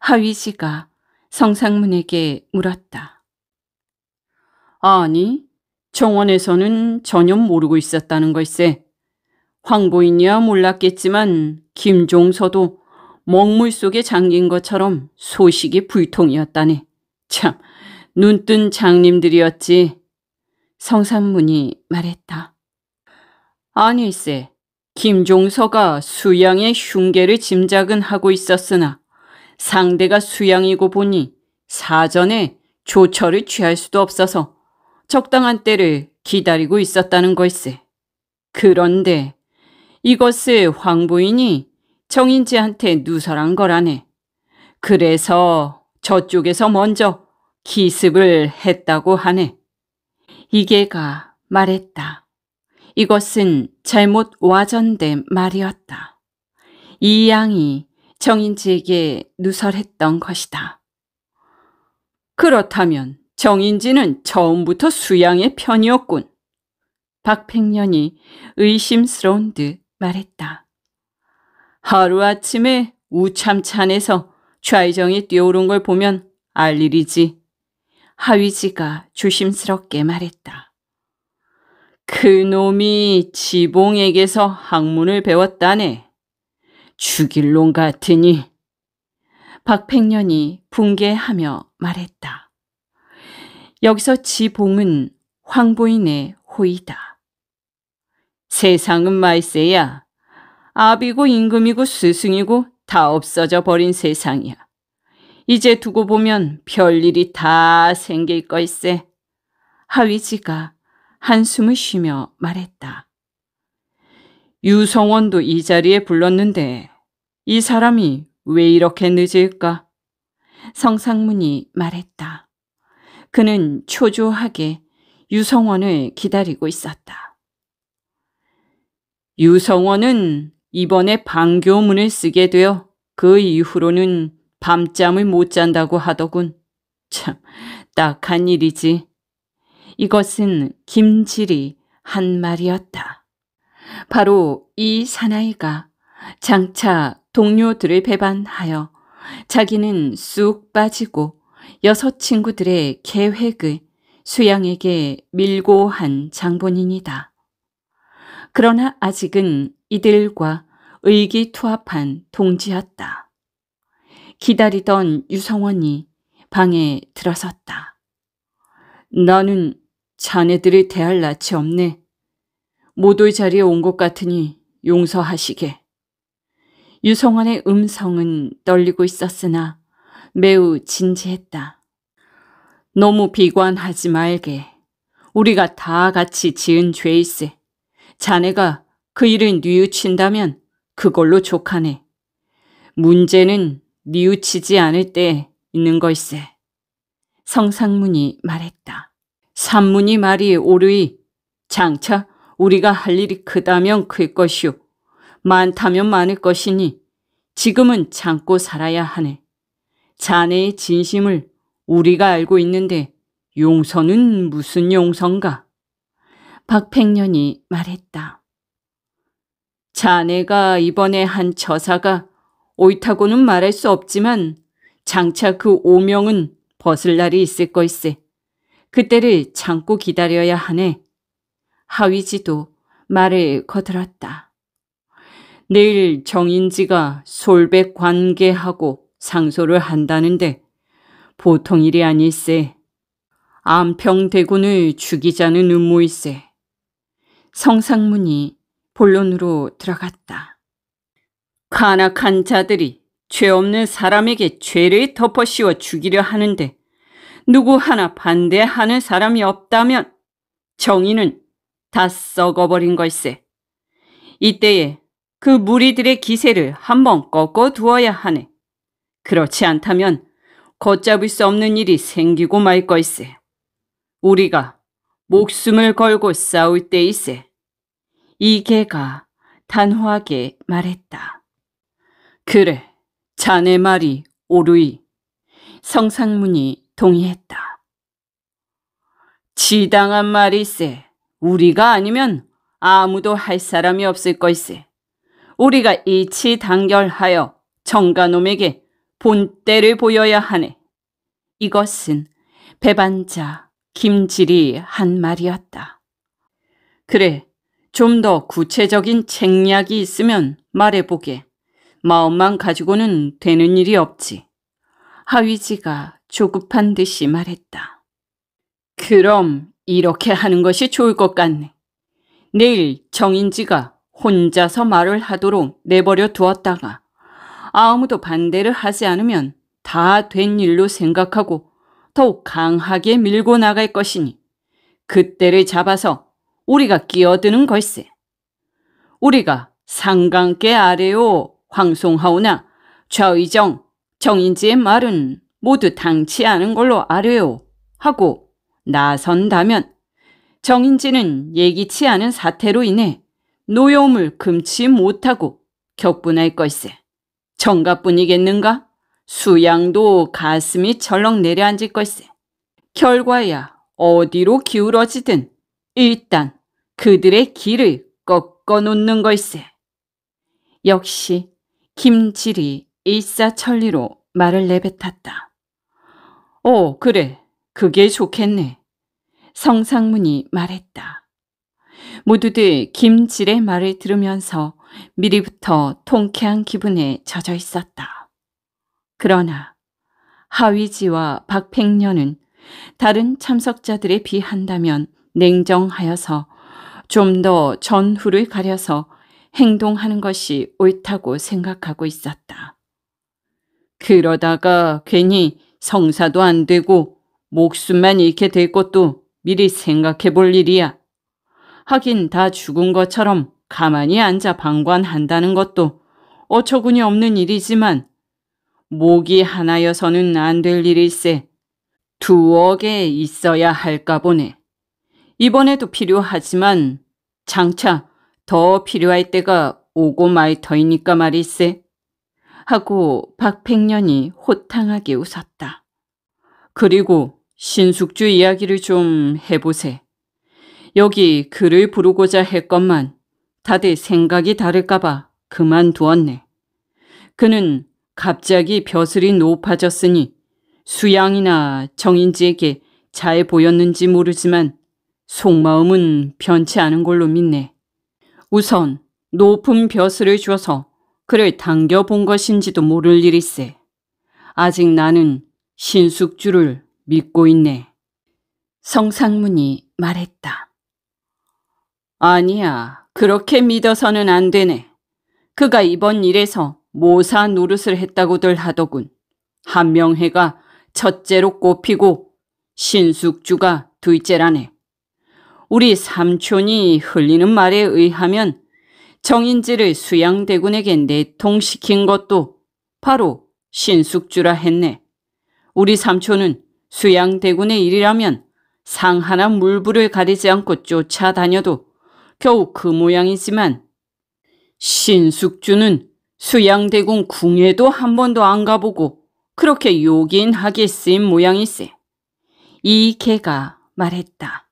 A: 하위씨가 성상문에게 물었다. 아니, 정원에서는 전혀 모르고 있었다는 걸세. 황보인이야 몰랐겠지만 김종서도 먹물 속에 잠긴 것처럼 소식이 불통이었다네. 참, 눈뜬 장님들이었지. 성산문이 말했다. 아닐세, 김종서가 수양의 흉계를 짐작은 하고 있었으나 상대가 수양이고 보니 사전에 조처를 취할 수도 없어서 적당한 때를 기다리고 있었다는 걸세. 그런데 이것을 황부인이 정인지한테 누설한 거라네. 그래서 저쪽에서 먼저 기습을 했다고 하네. 이게가 말했다. 이것은 잘못 와전된 말이었다. 이 양이 정인지에게 누설했던 것이다. 그렇다면 정인지는 처음부터 수양의 편이었군. 박팽년이 의심스러운 듯 말했다. 하루아침에 우참찬에서 좌이정이 뛰어오른 걸 보면 알 일이지. 하위지가 조심스럽게 말했다. 그놈이 지봉에게서 학문을 배웠다네. 죽일 놈 같으니 박팽년이 붕괴하며 말했다. 여기서 지봉은 황보인의 호이다. 세상은 말세야. 아비고 임금이고 스승이고 다 없어져 버린 세상이야. 이제 두고 보면 별일이 다 생길 걸세. 하위지가 한숨을 쉬며 말했다. 유성원도 이 자리에 불렀는데 이 사람이 왜 이렇게 늦을까? 성상문이 말했다. 그는 초조하게 유성원을 기다리고 있었다. 유성원은 이번에 방교문을 쓰게 되어 그 이후로는 밤잠을 못 잔다고 하더군. 참, 딱한 일이지. 이것은 김질이 한 말이었다. 바로 이 사나이가 장차 동료들을 배반하여 자기는 쑥 빠지고 여섯 친구들의 계획을 수양에게 밀고 한 장본인이다. 그러나 아직은 이들과 의기투합한 동지였다. 기다리던 유성원이 방에 들어섰다. 너는 자네들이 대할 낯이 없네. 모도의 자리에 온 것 같으니 용서하시게. 유성원의 음성은 떨리고 있었으나 매우 진지했다. 너무 비관하지 말게. 우리가 다 같이 지은 죄일세. 자네가 그 일을 뉘우친다면 그걸로 족하네. 문제는 뉘우치지 않을 때 있는 걸세. 성상문이 말했다. 산문이 말이 오르이 장차 우리가 할 일이 크다면 클것이오 많다면 많을 것이니 지금은 참고 살아야 하네. 자네의 진심을 우리가 알고 있는데 용서는 무슨 용서인가? 박팽년이 말했다. 자네가 이번에 한 처사가 옳다고는 말할 수 없지만 장차 그 오명은 벗을 날이 있을 걸세. 그때를 참고 기다려야 하네. 하위지도 말을 거들었다. 내일 정인지가 솔백 관계하고 상소를 한다는데 보통 일이 아닐세. 안평대군을 죽이자는 음모일세. 성상문이 본론으로 들어갔다. 간악한 자들이 죄 없는 사람에게 죄를 덮어씌워 죽이려 하는데 누구 하나 반대하는 사람이 없다면 정의는 다 썩어버린 걸세. 이때에 그 무리들의 기세를 한번 꺾어 두어야 하네. 그렇지 않다면 걷잡을 수 없는 일이 생기고 말 걸세. 우리가 목숨을 걸고 싸울 때일세. 이 개가 단호하게 말했다. 그래, 자네 말이 오르이. 성상문이 동의했다. 지당한 말일세. 우리가 아니면 아무도 할 사람이 없을 것이. 우리가 일치단결하여 정가놈에게 본때를 보여야 하네. 이것은 배반자 김질이 한 말이었다. 그래, 좀 더 구체적인 책략이 있으면 말해보게. 마음만 가지고는 되는 일이 없지. 하위지가 조급한 듯이 말했다. 그럼 이렇게 하는 것이 좋을 것 같네. 내일 정인지가 혼자서 말을 하도록 내버려 두었다가 아무도 반대를 하지 않으면 다 된 일로 생각하고 더욱 강하게 밀고 나갈 것이니 그때를 잡아서 우리가 끼어드는 걸세. 우리가 상강계 아래요 황송하오나 좌의정 정인지의 말은 모두 당치 않은 걸로 아래요 하고 나선다면 정인지는 예기치 않은 사태로 인해 노여움을 금치 못하고 격분할 걸세. 정가뿐이겠는가? 수양도 가슴이 철렁 내려앉을 걸세. 결과야 어디로 기울어지든 일단 그들의 길을 꺾어 놓는 걸세. 역시 김질이 일사천리로 말을 내뱉었다. 어, 그래. 그게 좋겠네. 성상문이 말했다. 모두들 김질의 말을 들으면서 미리부터 통쾌한 기분에 젖어 있었다. 그러나 하위지와 박팽년은 다른 참석자들에 비한다면 냉정하여서 좀 더 전후를 가려서 행동하는 것이 옳다고 생각하고 있었다. 그러다가 괜히 성사도 안 되고 목숨만 잃게 될 것도 미리 생각해 볼 일이야. 하긴 다 죽은 것처럼 가만히 앉아 방관한다는 것도 어처구니 없는 일이지만 목이 하나여서는 안 될 일일세. 두억에 있어야 할까 보네. 이번에도 필요하지만 장차 더 필요할 때가 오고 말 터이니까 말일세. 하고 박팽년이 호탕하게 웃었다. 그리고 신숙주 이야기를 좀 해보세. 여기 그를 부르고자 했건만 다들 생각이 다를까봐 그만두었네. 그는 갑자기 벼슬이 높아졌으니 수양이나 정인지에게 잘 보였는지 모르지만 속마음은 변치 않은 걸로 믿네. 우선 높은 벼슬을 주어서 그를 당겨본 것인지도 모를 일일세 아직 나는 신숙주를 믿고 있네. 성상문이 말했다. 아니야, 그렇게 믿어서는 안 되네. 그가 이번 일에서 모사 노릇을 했다고들 하더군. 한명회가 첫째로 꼽히고 신숙주가 둘째라네. 우리 삼촌이 흘리는 말에 의하면 정인지를 수양대군에게 내통시킨 것도 바로 신숙주라 했네. 우리 삼촌은 수양대군의 일이라면 상 하나 물불을 가리지 않고 쫓아다녀도 겨우 그 모양이지만 신숙주는 수양대군 궁에도 한 번도 안 가보고 그렇게 요긴하게 쓰인 모양이세. 이 개가 말했다.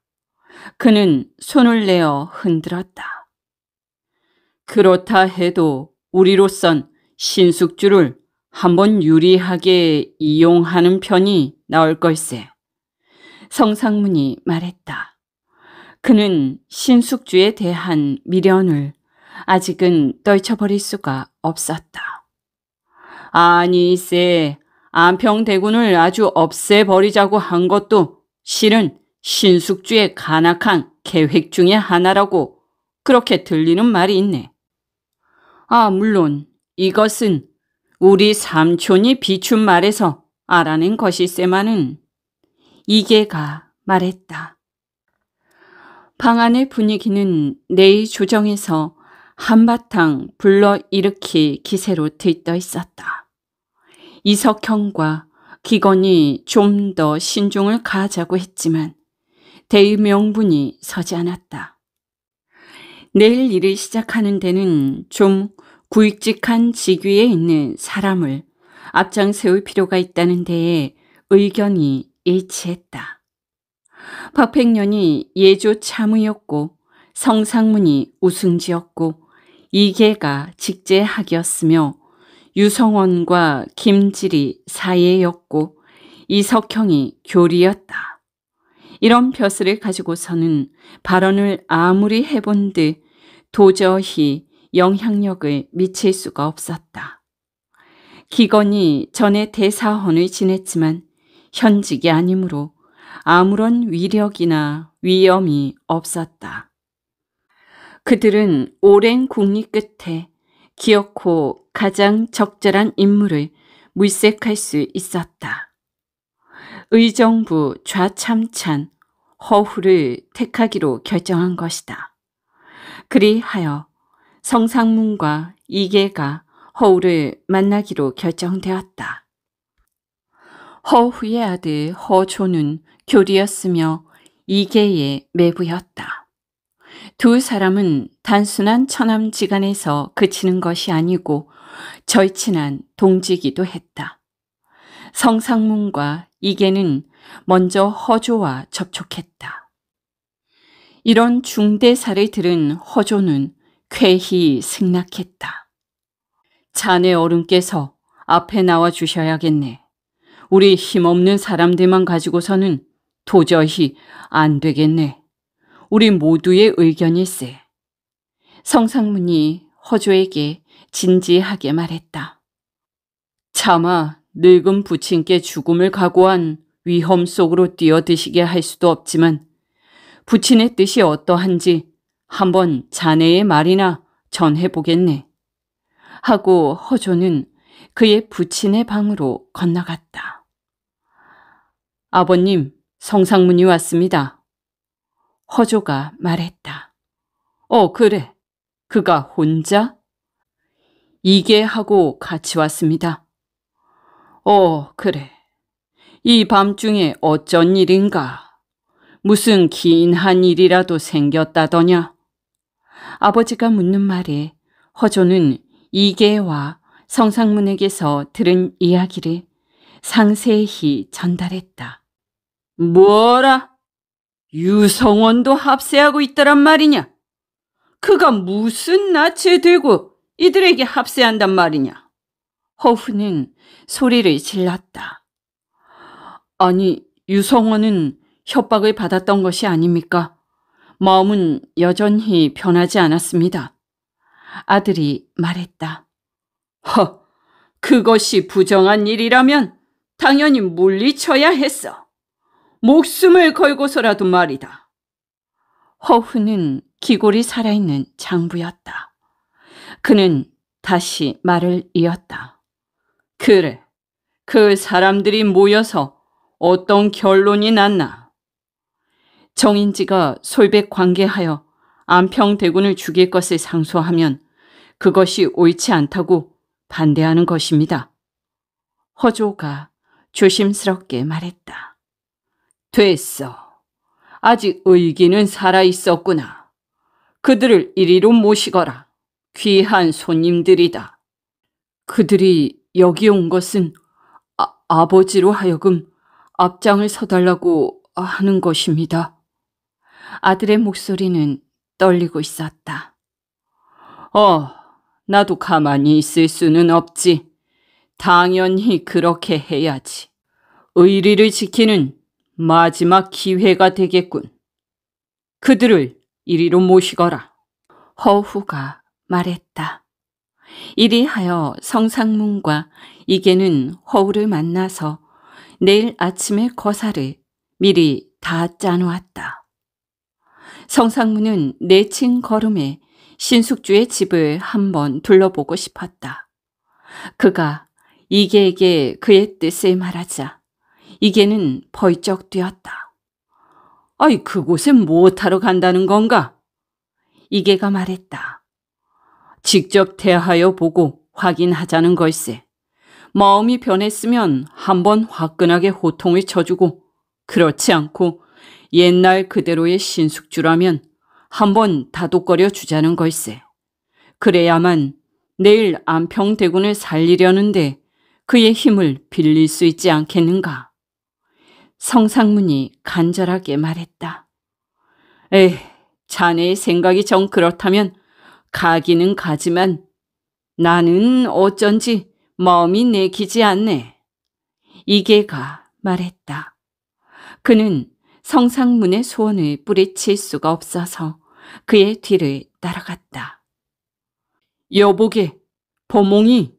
A: 그는 손을 내어 흔들었다. 그렇다 해도 우리로선 신숙주를 한번 유리하게 이용하는 편이 나을 걸세. 성상문이 말했다. 그는 신숙주에 대한 미련을 아직은 떨쳐버릴 수가 없었다. 아니세, 안평대군을 아주 없애버리자고 한 것도 실은 신숙주의 간악한 계획 중의 하나라고 그렇게 들리는 말이 있네. 아, 물론 이것은 우리 삼촌이 비춘말에서 알아낸 것일세만은 이게가 말했다. 방 안의 분위기는 내의 조정에서 한바탕 불러일으키 기세로 들떠 있었다. 이석형과 기건이 좀 더 신중을 가하자고 했지만 대의 명분이 서지 않았다. 내일 일을 시작하는 데는 좀 구익직한 직위에 있는 사람을 앞장세울 필요가 있다는 데에 의견이 일치했다. 박팽년이 예조 참의였고 성상문이 우승지였고 이계가 직제학이었으며 유성원과 김질이 사예였고 이석형이 교리였다. 이런 벼슬을 가지고서는 발언을 아무리 해본 듯 도저히 영향력을 미칠 수가 없었다. 기건이 전에 대사헌을 지냈지만 현직이 아니므로 아무런 위력이나 위험이 없었다. 그들은 오랜 국리 끝에 기어코 가장 적절한 인물을 물색할 수 있었다. 의정부 좌참찬 허후를 택하기로 결정한 것이다. 그리하여 성상문과 이계가 허우를 만나기로 결정되었다. 허후의 아들 허조는 교리였으며 이계의 매부였다. 두 사람은 단순한 처남지간에서 그치는 것이 아니고 절친한 동지기도 했다. 성상문과 이계는 먼저 허조와 접촉했다. 이런 중대사를 들은 허조는 쾌히 승낙했다. 자네 어른께서 앞에 나와 주셔야겠네. 우리 힘없는 사람들만 가지고서는 도저히 안 되겠네. 우리 모두의 의견일세. 성상문이 허조에게 진지하게 말했다. 차마 늙은 부친께 죽음을 각오한 위험 속으로 뛰어드시게 할 수도 없지만 부친의 뜻이 어떠한지 한번 자네의 말이나 전해보겠네. 하고 허조는 그의 부친의 방으로 건너갔다. 아버님, 성상문이 왔습니다. 허조가 말했다. 어, 그래. 그가 혼자? 이게 하고 같이 왔습니다. 어, 그래. 이 밤중에 어쩐 일인가? 무슨 긴한 일이라도 생겼다더냐? 아버지가 묻는 말에 허조는 이계와 성상문에게서 들은 이야기를 상세히 전달했다. 뭐라? 유성원도 합세하고 있더란 말이냐? 그가 무슨 낯을 들고 이들에게 합세한단 말이냐? 허후는 소리를 질렀다. 아니, 유성원은 협박을 받았던 것이 아닙니까? 마음은 여전히 변하지 않았습니다. 아들이 말했다. 허, 그것이 부정한 일이라면 당연히 물리쳐야 했어. 목숨을 걸고서라도 말이다. 허훈은 기골이 살아있는 장부였다. 그는 다시 말을 이었다. 그래, 그 사람들이 모여서 어떤 결론이 났나? 정인지가 솔백 관계하여 안평대군을 죽일 것을 상소하면 그것이 옳지 않다고 반대하는 것입니다. 허조가 조심스럽게 말했다. 됐어. 아직 의기는 살아있었구나. 그들을 이리로 모시거라. 귀한 손님들이다. 그들이 여기 온 것은 아, 아버지로 하여금 앞장을 서달라고 하는 것입니다. 아들의 목소리는 떨리고 있었다. 어, 나도 가만히 있을 수는 없지. 당연히 그렇게 해야지. 의리를 지키는 마지막 기회가 되겠군. 그들을 이리로 모시거라. 허후가 말했다. 이리하여 성상문과 이계는 허우를 만나서 내일 아침의 거사를 미리 다 짜놓았다. 성상무는 내친 걸음에 신숙주의 집을 한번 둘러보고 싶었다. 그가 이계에게 그의 뜻을 말하자 이계는 벌쩍 뛰었다. 아이 그곳에 무엇하러 뭐 간다는 건가? 이계가 말했다. 직접 대하여 보고 확인하자는 걸세. 마음이 변했으면 한번 화끈하게 호통을 쳐주고 그렇지 않고 옛날 그대로의 신숙주라면 한 번 다독거려 주자는 걸세. 그래야만 내일 안평대군을 살리려는데 그의 힘을 빌릴 수 있지 않겠는가. 성상문이 간절하게 말했다. 에 자네의 생각이 정 그렇다면 가기는 가지만 나는 어쩐지 마음이 내키지 않네. 이게가 말했다. 그는 성상문의 소원을 뿌리칠 수가 없어서 그의 뒤를 따라갔다. 여보게, 범몽이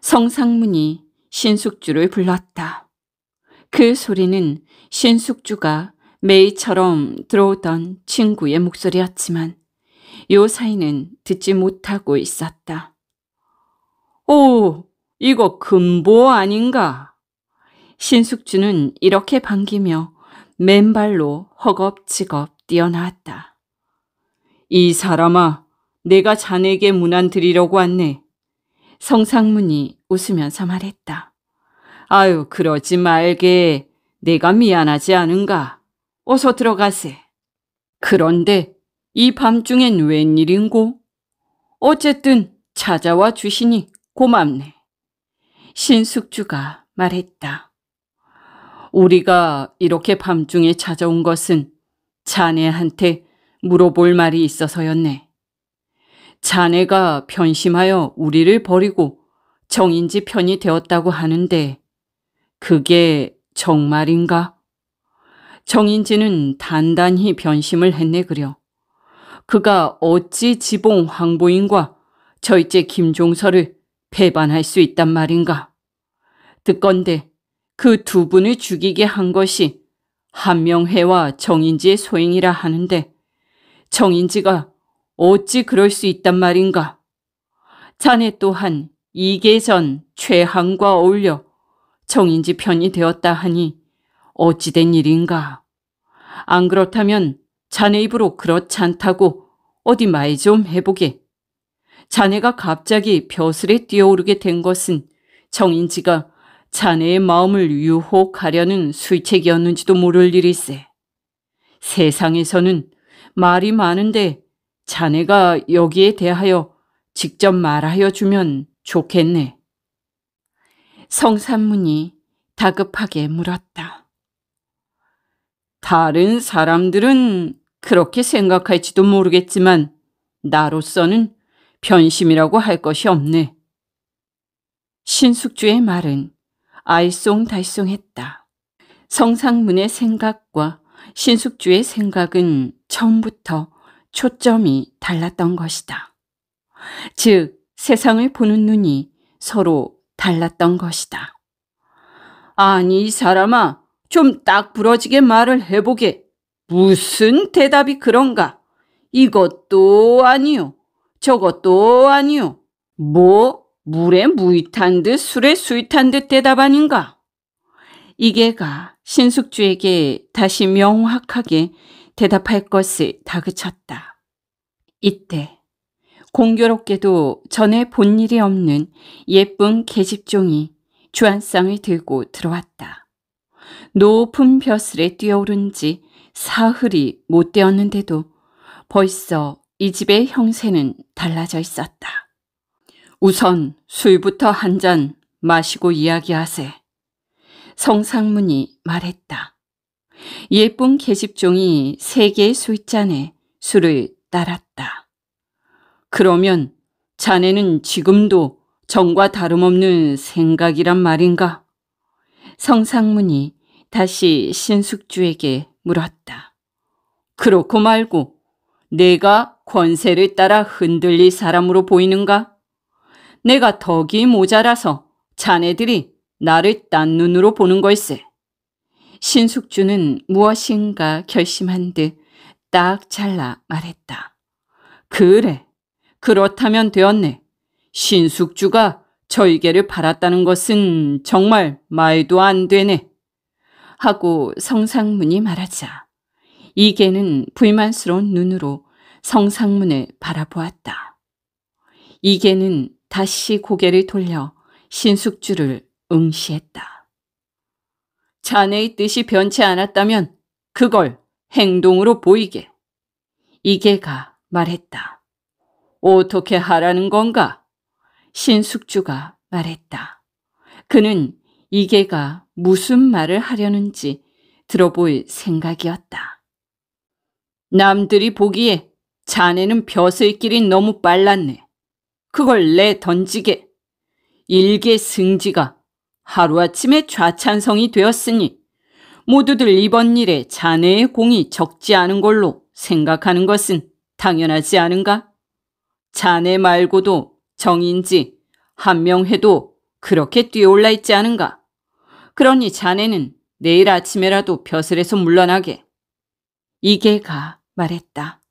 A: 성상문이 신숙주를 불렀다. 그 소리는 신숙주가 매일처럼 들어오던 친구의 목소리였지만 요사이는 듣지 못하고 있었다. 오, 이거 금보 아닌가? 신숙주는 이렇게 반기며 맨발로 허겁지겁 뛰어나왔다. 이 사람아, 내가 자네에게 문안 드리려고 왔네. 성상문이 웃으면서 말했다. 아유, 그러지 말게. 내가 미안하지 않은가. 어서 들어가세. 그런데 이 밤중엔 웬일인고? 어쨌든 찾아와 주시니 고맙네. 신숙주가 말했다. 우리가 이렇게 밤중에 찾아온 것은 자네한테 물어볼 말이 있어서였네. 자네가 변심하여 우리를 버리고 정인지 편이 되었다고 하는데 그게 정말인가? 정인지는 단단히 변심을 했네 그려. 그가 어찌 지봉 황보인과 저희째 김종서를 배반할 수 있단 말인가? 듣건대 그두 분을 죽이게 한 것이 한명회와 정인지의 소행이라 하는데 정인지가 어찌 그럴 수 있단 말인가. 자네 또한 이계전 최항과 어울려 정인지 편이 되었다 하니 어찌된 일인가. 안 그렇다면 자네 입으로 그렇지 않다고 어디 말 좀 해보게. 자네가 갑자기 벼슬에 뛰어오르게 된 것은 정인지가 자네의 마음을 유혹하려는 수책이었는지도 모를 일이세. 세상에서는 말이 많은데 자네가 여기에 대하여 직접 말하여 주면 좋겠네. 성산문이 다급하게 물었다. 다른 사람들은 그렇게 생각할지도 모르겠지만 나로서는 변심이라고 할 것이 없네. 신숙주의 말은 알쏭달쏭했다. 성상문의 생각과 신숙주의 생각은 처음부터 초점이 달랐던 것이다. 즉, 세상을 보는 눈이 서로 달랐던 것이다. 아니, 이 사람아, 좀 딱 부러지게 말을 해보게. 무슨 대답이 그런가? 이것도 아니요. 저것도 아니요. 뭐? 물에 무익탄듯 술에 수익탄듯 대답 아닌가? 이게가 신숙주에게 다시 명확하게 대답할 것을 다그쳤다. 이때 공교롭게도 전에 본 일이 없는 예쁜 계집종이 주안상을 들고 들어왔다. 높은 벼슬에 뛰어오른 지 사흘이 못 되었는데도 벌써 이 집의 형세는 달라져 있었다. 우선 술부터 한 잔 마시고 이야기하세. 성상문이 말했다. 예쁜 계집종이 세 개의 술잔에 술을 따랐다. 그러면 자네는 지금도 정과 다름없는 생각이란 말인가? 성상문이 다시 신숙주에게 물었다. 그렇고 말고 내가 권세를 따라 흔들릴 사람으로 보이는가? 내가 덕이 모자라서 자네들이 나를 딴 눈으로 보는 걸세. 신숙주는 무엇인가 결심한 듯 딱 잘라 말했다. 그래, 그렇다면 되었네. 신숙주가 저에게를 팔았다는 것은 정말 말도 안 되네. 하고 성상문이 말하자. 이계는 불만스러운 눈으로 성상문을 바라보았다. 이계는 다시 고개를 돌려 신숙주를 응시했다. 자네의 뜻이 변치 않았다면 그걸 행동으로 보이게. 이계가 말했다. 어떻게 하라는 건가? 신숙주가 말했다. 그는 이계가 무슨 말을 하려는지 들어볼 생각이었다. 남들이 보기에 자네는 벼슬길이 너무 빨랐네. 그걸 내 던지게. 일개 승지가 하루아침에 좌찬성이 되었으니 모두들 이번 일에 자네의 공이 적지 않은 걸로 생각하는 것은 당연하지 않은가? 자네 말고도 정인지 한 명해도 그렇게 뛰어올라 있지 않은가? 그러니 자네는 내일 아침에라도 벼슬에서 물러나게. 이게가 말했다.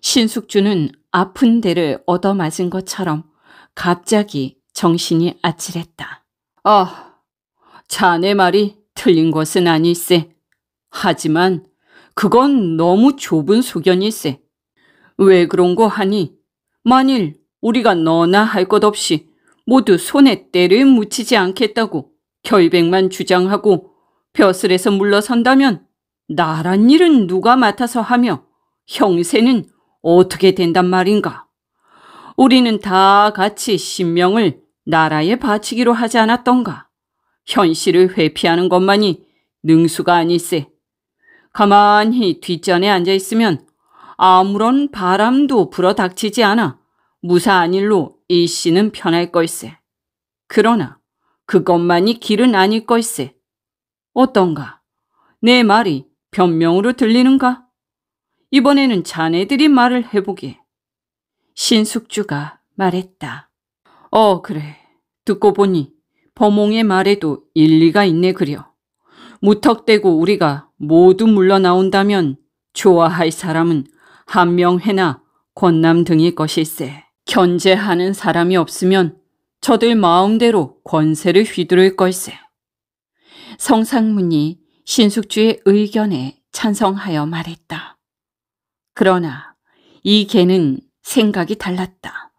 A: 신숙주는 아픈 데를 얻어맞은 것처럼 갑자기 정신이 아찔했다. 아, 자네 말이 틀린 것은 아닐세. 하지만 그건 너무 좁은 소견일세. 왜 그런고 하니 만일 우리가 너나 할 것 없이 모두 손에 때를 묻히지 않겠다고 결백만 주장하고 벼슬에서 물러선다면 나란 일은 누가 맡아서 하며 형세는 어떻게 된단 말인가? 우리는 다 같이 신명을 나라에 바치기로 하지 않았던가? 현실을 회피하는 것만이 능수가 아닐세. 가만히 뒷전에 앉아 있으면 아무런 바람도 불어 닥치지 않아 무사한 일로 이 씨는 편할 걸세. 그러나 그것만이 길은 아닐 걸세. 어떤가? 내 말이 변명으로 들리는가? 이번에는 자네들이 말을 해보게. 신숙주가 말했다. 어, 그래. 듣고 보니 범홍의 말에도 일리가 있네 그려. 무턱대고 우리가 모두 물러나온다면 좋아할 사람은 한명회나 권남 등일 것일세. 견제하는 사람이 없으면 저들 마음대로 권세를 휘두를 걸세. 성상문이 신숙주의 의견에 찬성하여 말했다. 그러나 이 개는 생각이 달랐다.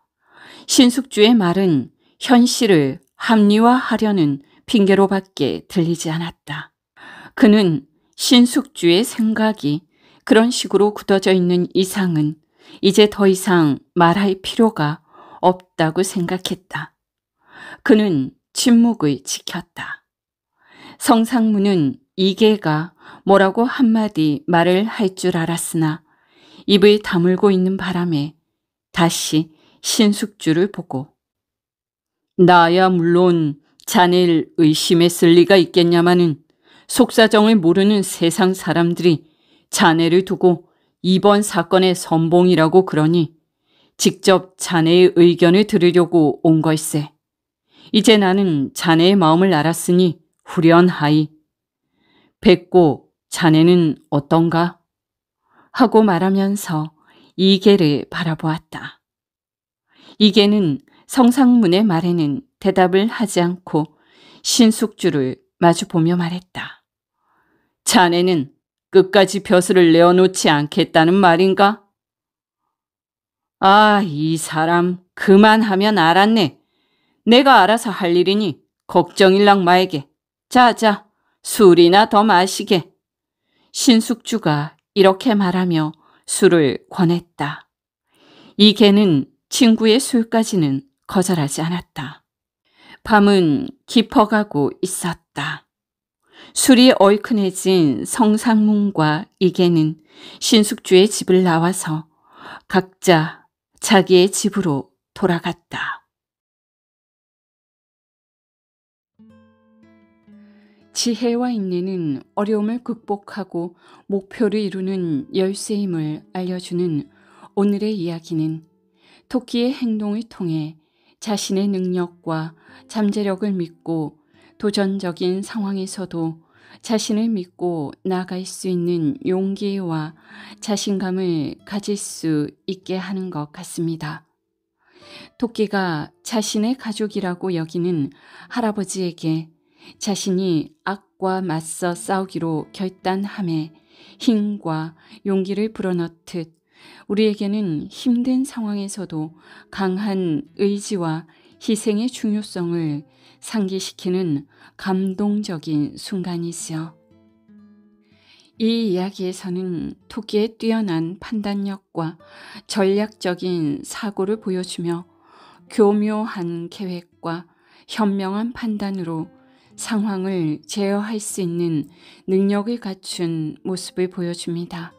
A: 신숙주의 말은 현실을 합리화하려는 핑계로밖에 들리지 않았다. 그는 신숙주의 생각이 그런 식으로 굳어져 있는 이상은 이제 더 이상 말할 필요가 없다고 생각했다. 그는 침묵을 지켰다. 성상무는 이계가 뭐라고 한마디 말을 할 줄 알았으나 입을 다물고 있는 바람에 다시 신숙주를 보고 나야 물론 자네를 의심했을 리가 있겠냐마는 속사정을 모르는 세상 사람들이 자네를 두고 이번 사건의 선봉이라고 그러니 직접 자네의 의견을 들으려고 온 걸세. 이제 나는 자네의 마음을 알았으니 후련하이. 뵙고 자네는 어떤가? 하고 말하면서 이개를 바라보았다. 이개는 성상문의 말에는 대답을 하지 않고 신숙주를 마주보며 말했다. 자네는 끝까지 벼슬을 내어놓지 않겠다는 말인가? 아, 이 사람 그만하면 알았네. 내가 알아서 할 일이니 걱정일랑 마에게. 자, 자, 술이나 더 마시게. 신숙주가 이렇게 말하며 술을 권했다. 이 개는 친구의 술까지는 거절하지 않았다. 밤은 깊어가고 있었다. 술이 얼큰해진 성상문과 이계는 신숙주의 집을 나와서 각자 자기의 집으로 돌아갔다. 지혜와 인내는 어려움을 극복하고 목표를 이루는 열쇠임을 알려주는 오늘의 이야기는 토끼의 행동을 통해 자신의 능력과 잠재력을 믿고 도전적인 상황에서도 자신을 믿고 나아갈 수 있는 용기와 자신감을 가질 수 있게 하는 것 같습니다. 토끼가 자신의 가족이라고 여기는 할아버지에게 자신이 악과 맞서 싸우기로 결단함에 힘과 용기를 불어넣듯 우리에게는 힘든 상황에서도 강한 의지와 희생의 중요성을 상기시키는 감동적인 순간이지요. 이 이야기에서는 토끼의 뛰어난 판단력과 전략적인 사고를 보여주며 교묘한 계획과 현명한 판단으로 상황을 제어할 수 있는 능력을 갖춘 모습을 보여줍니다.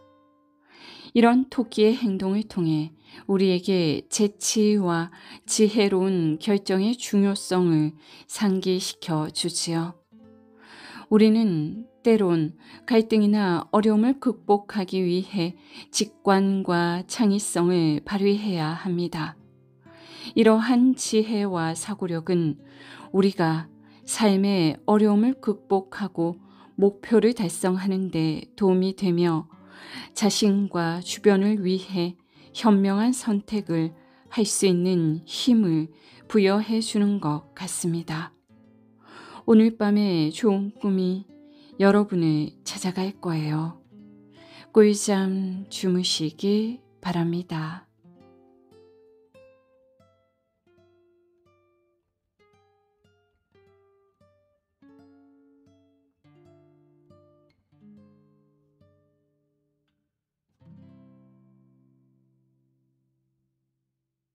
A: 이런 토끼의 행동을 통해 우리에게 재치와 지혜로운 결정의 중요성을 상기시켜 주지요. 우리는 때론 갈등이나 어려움을 극복하기 위해 직관과 창의성을 발휘해야 합니다. 이러한 지혜와 사고력은 우리가 삶의 어려움을 극복하고 목표를 달성하는 데 도움이 되며 자신과 주변을 위해 현명한 선택을 할 수 있는 힘을 부여해 주는 것 같습니다. 오늘 밤에 좋은 꿈이 여러분을 찾아갈 거예요. 꿀잠 주무시기 바랍니다.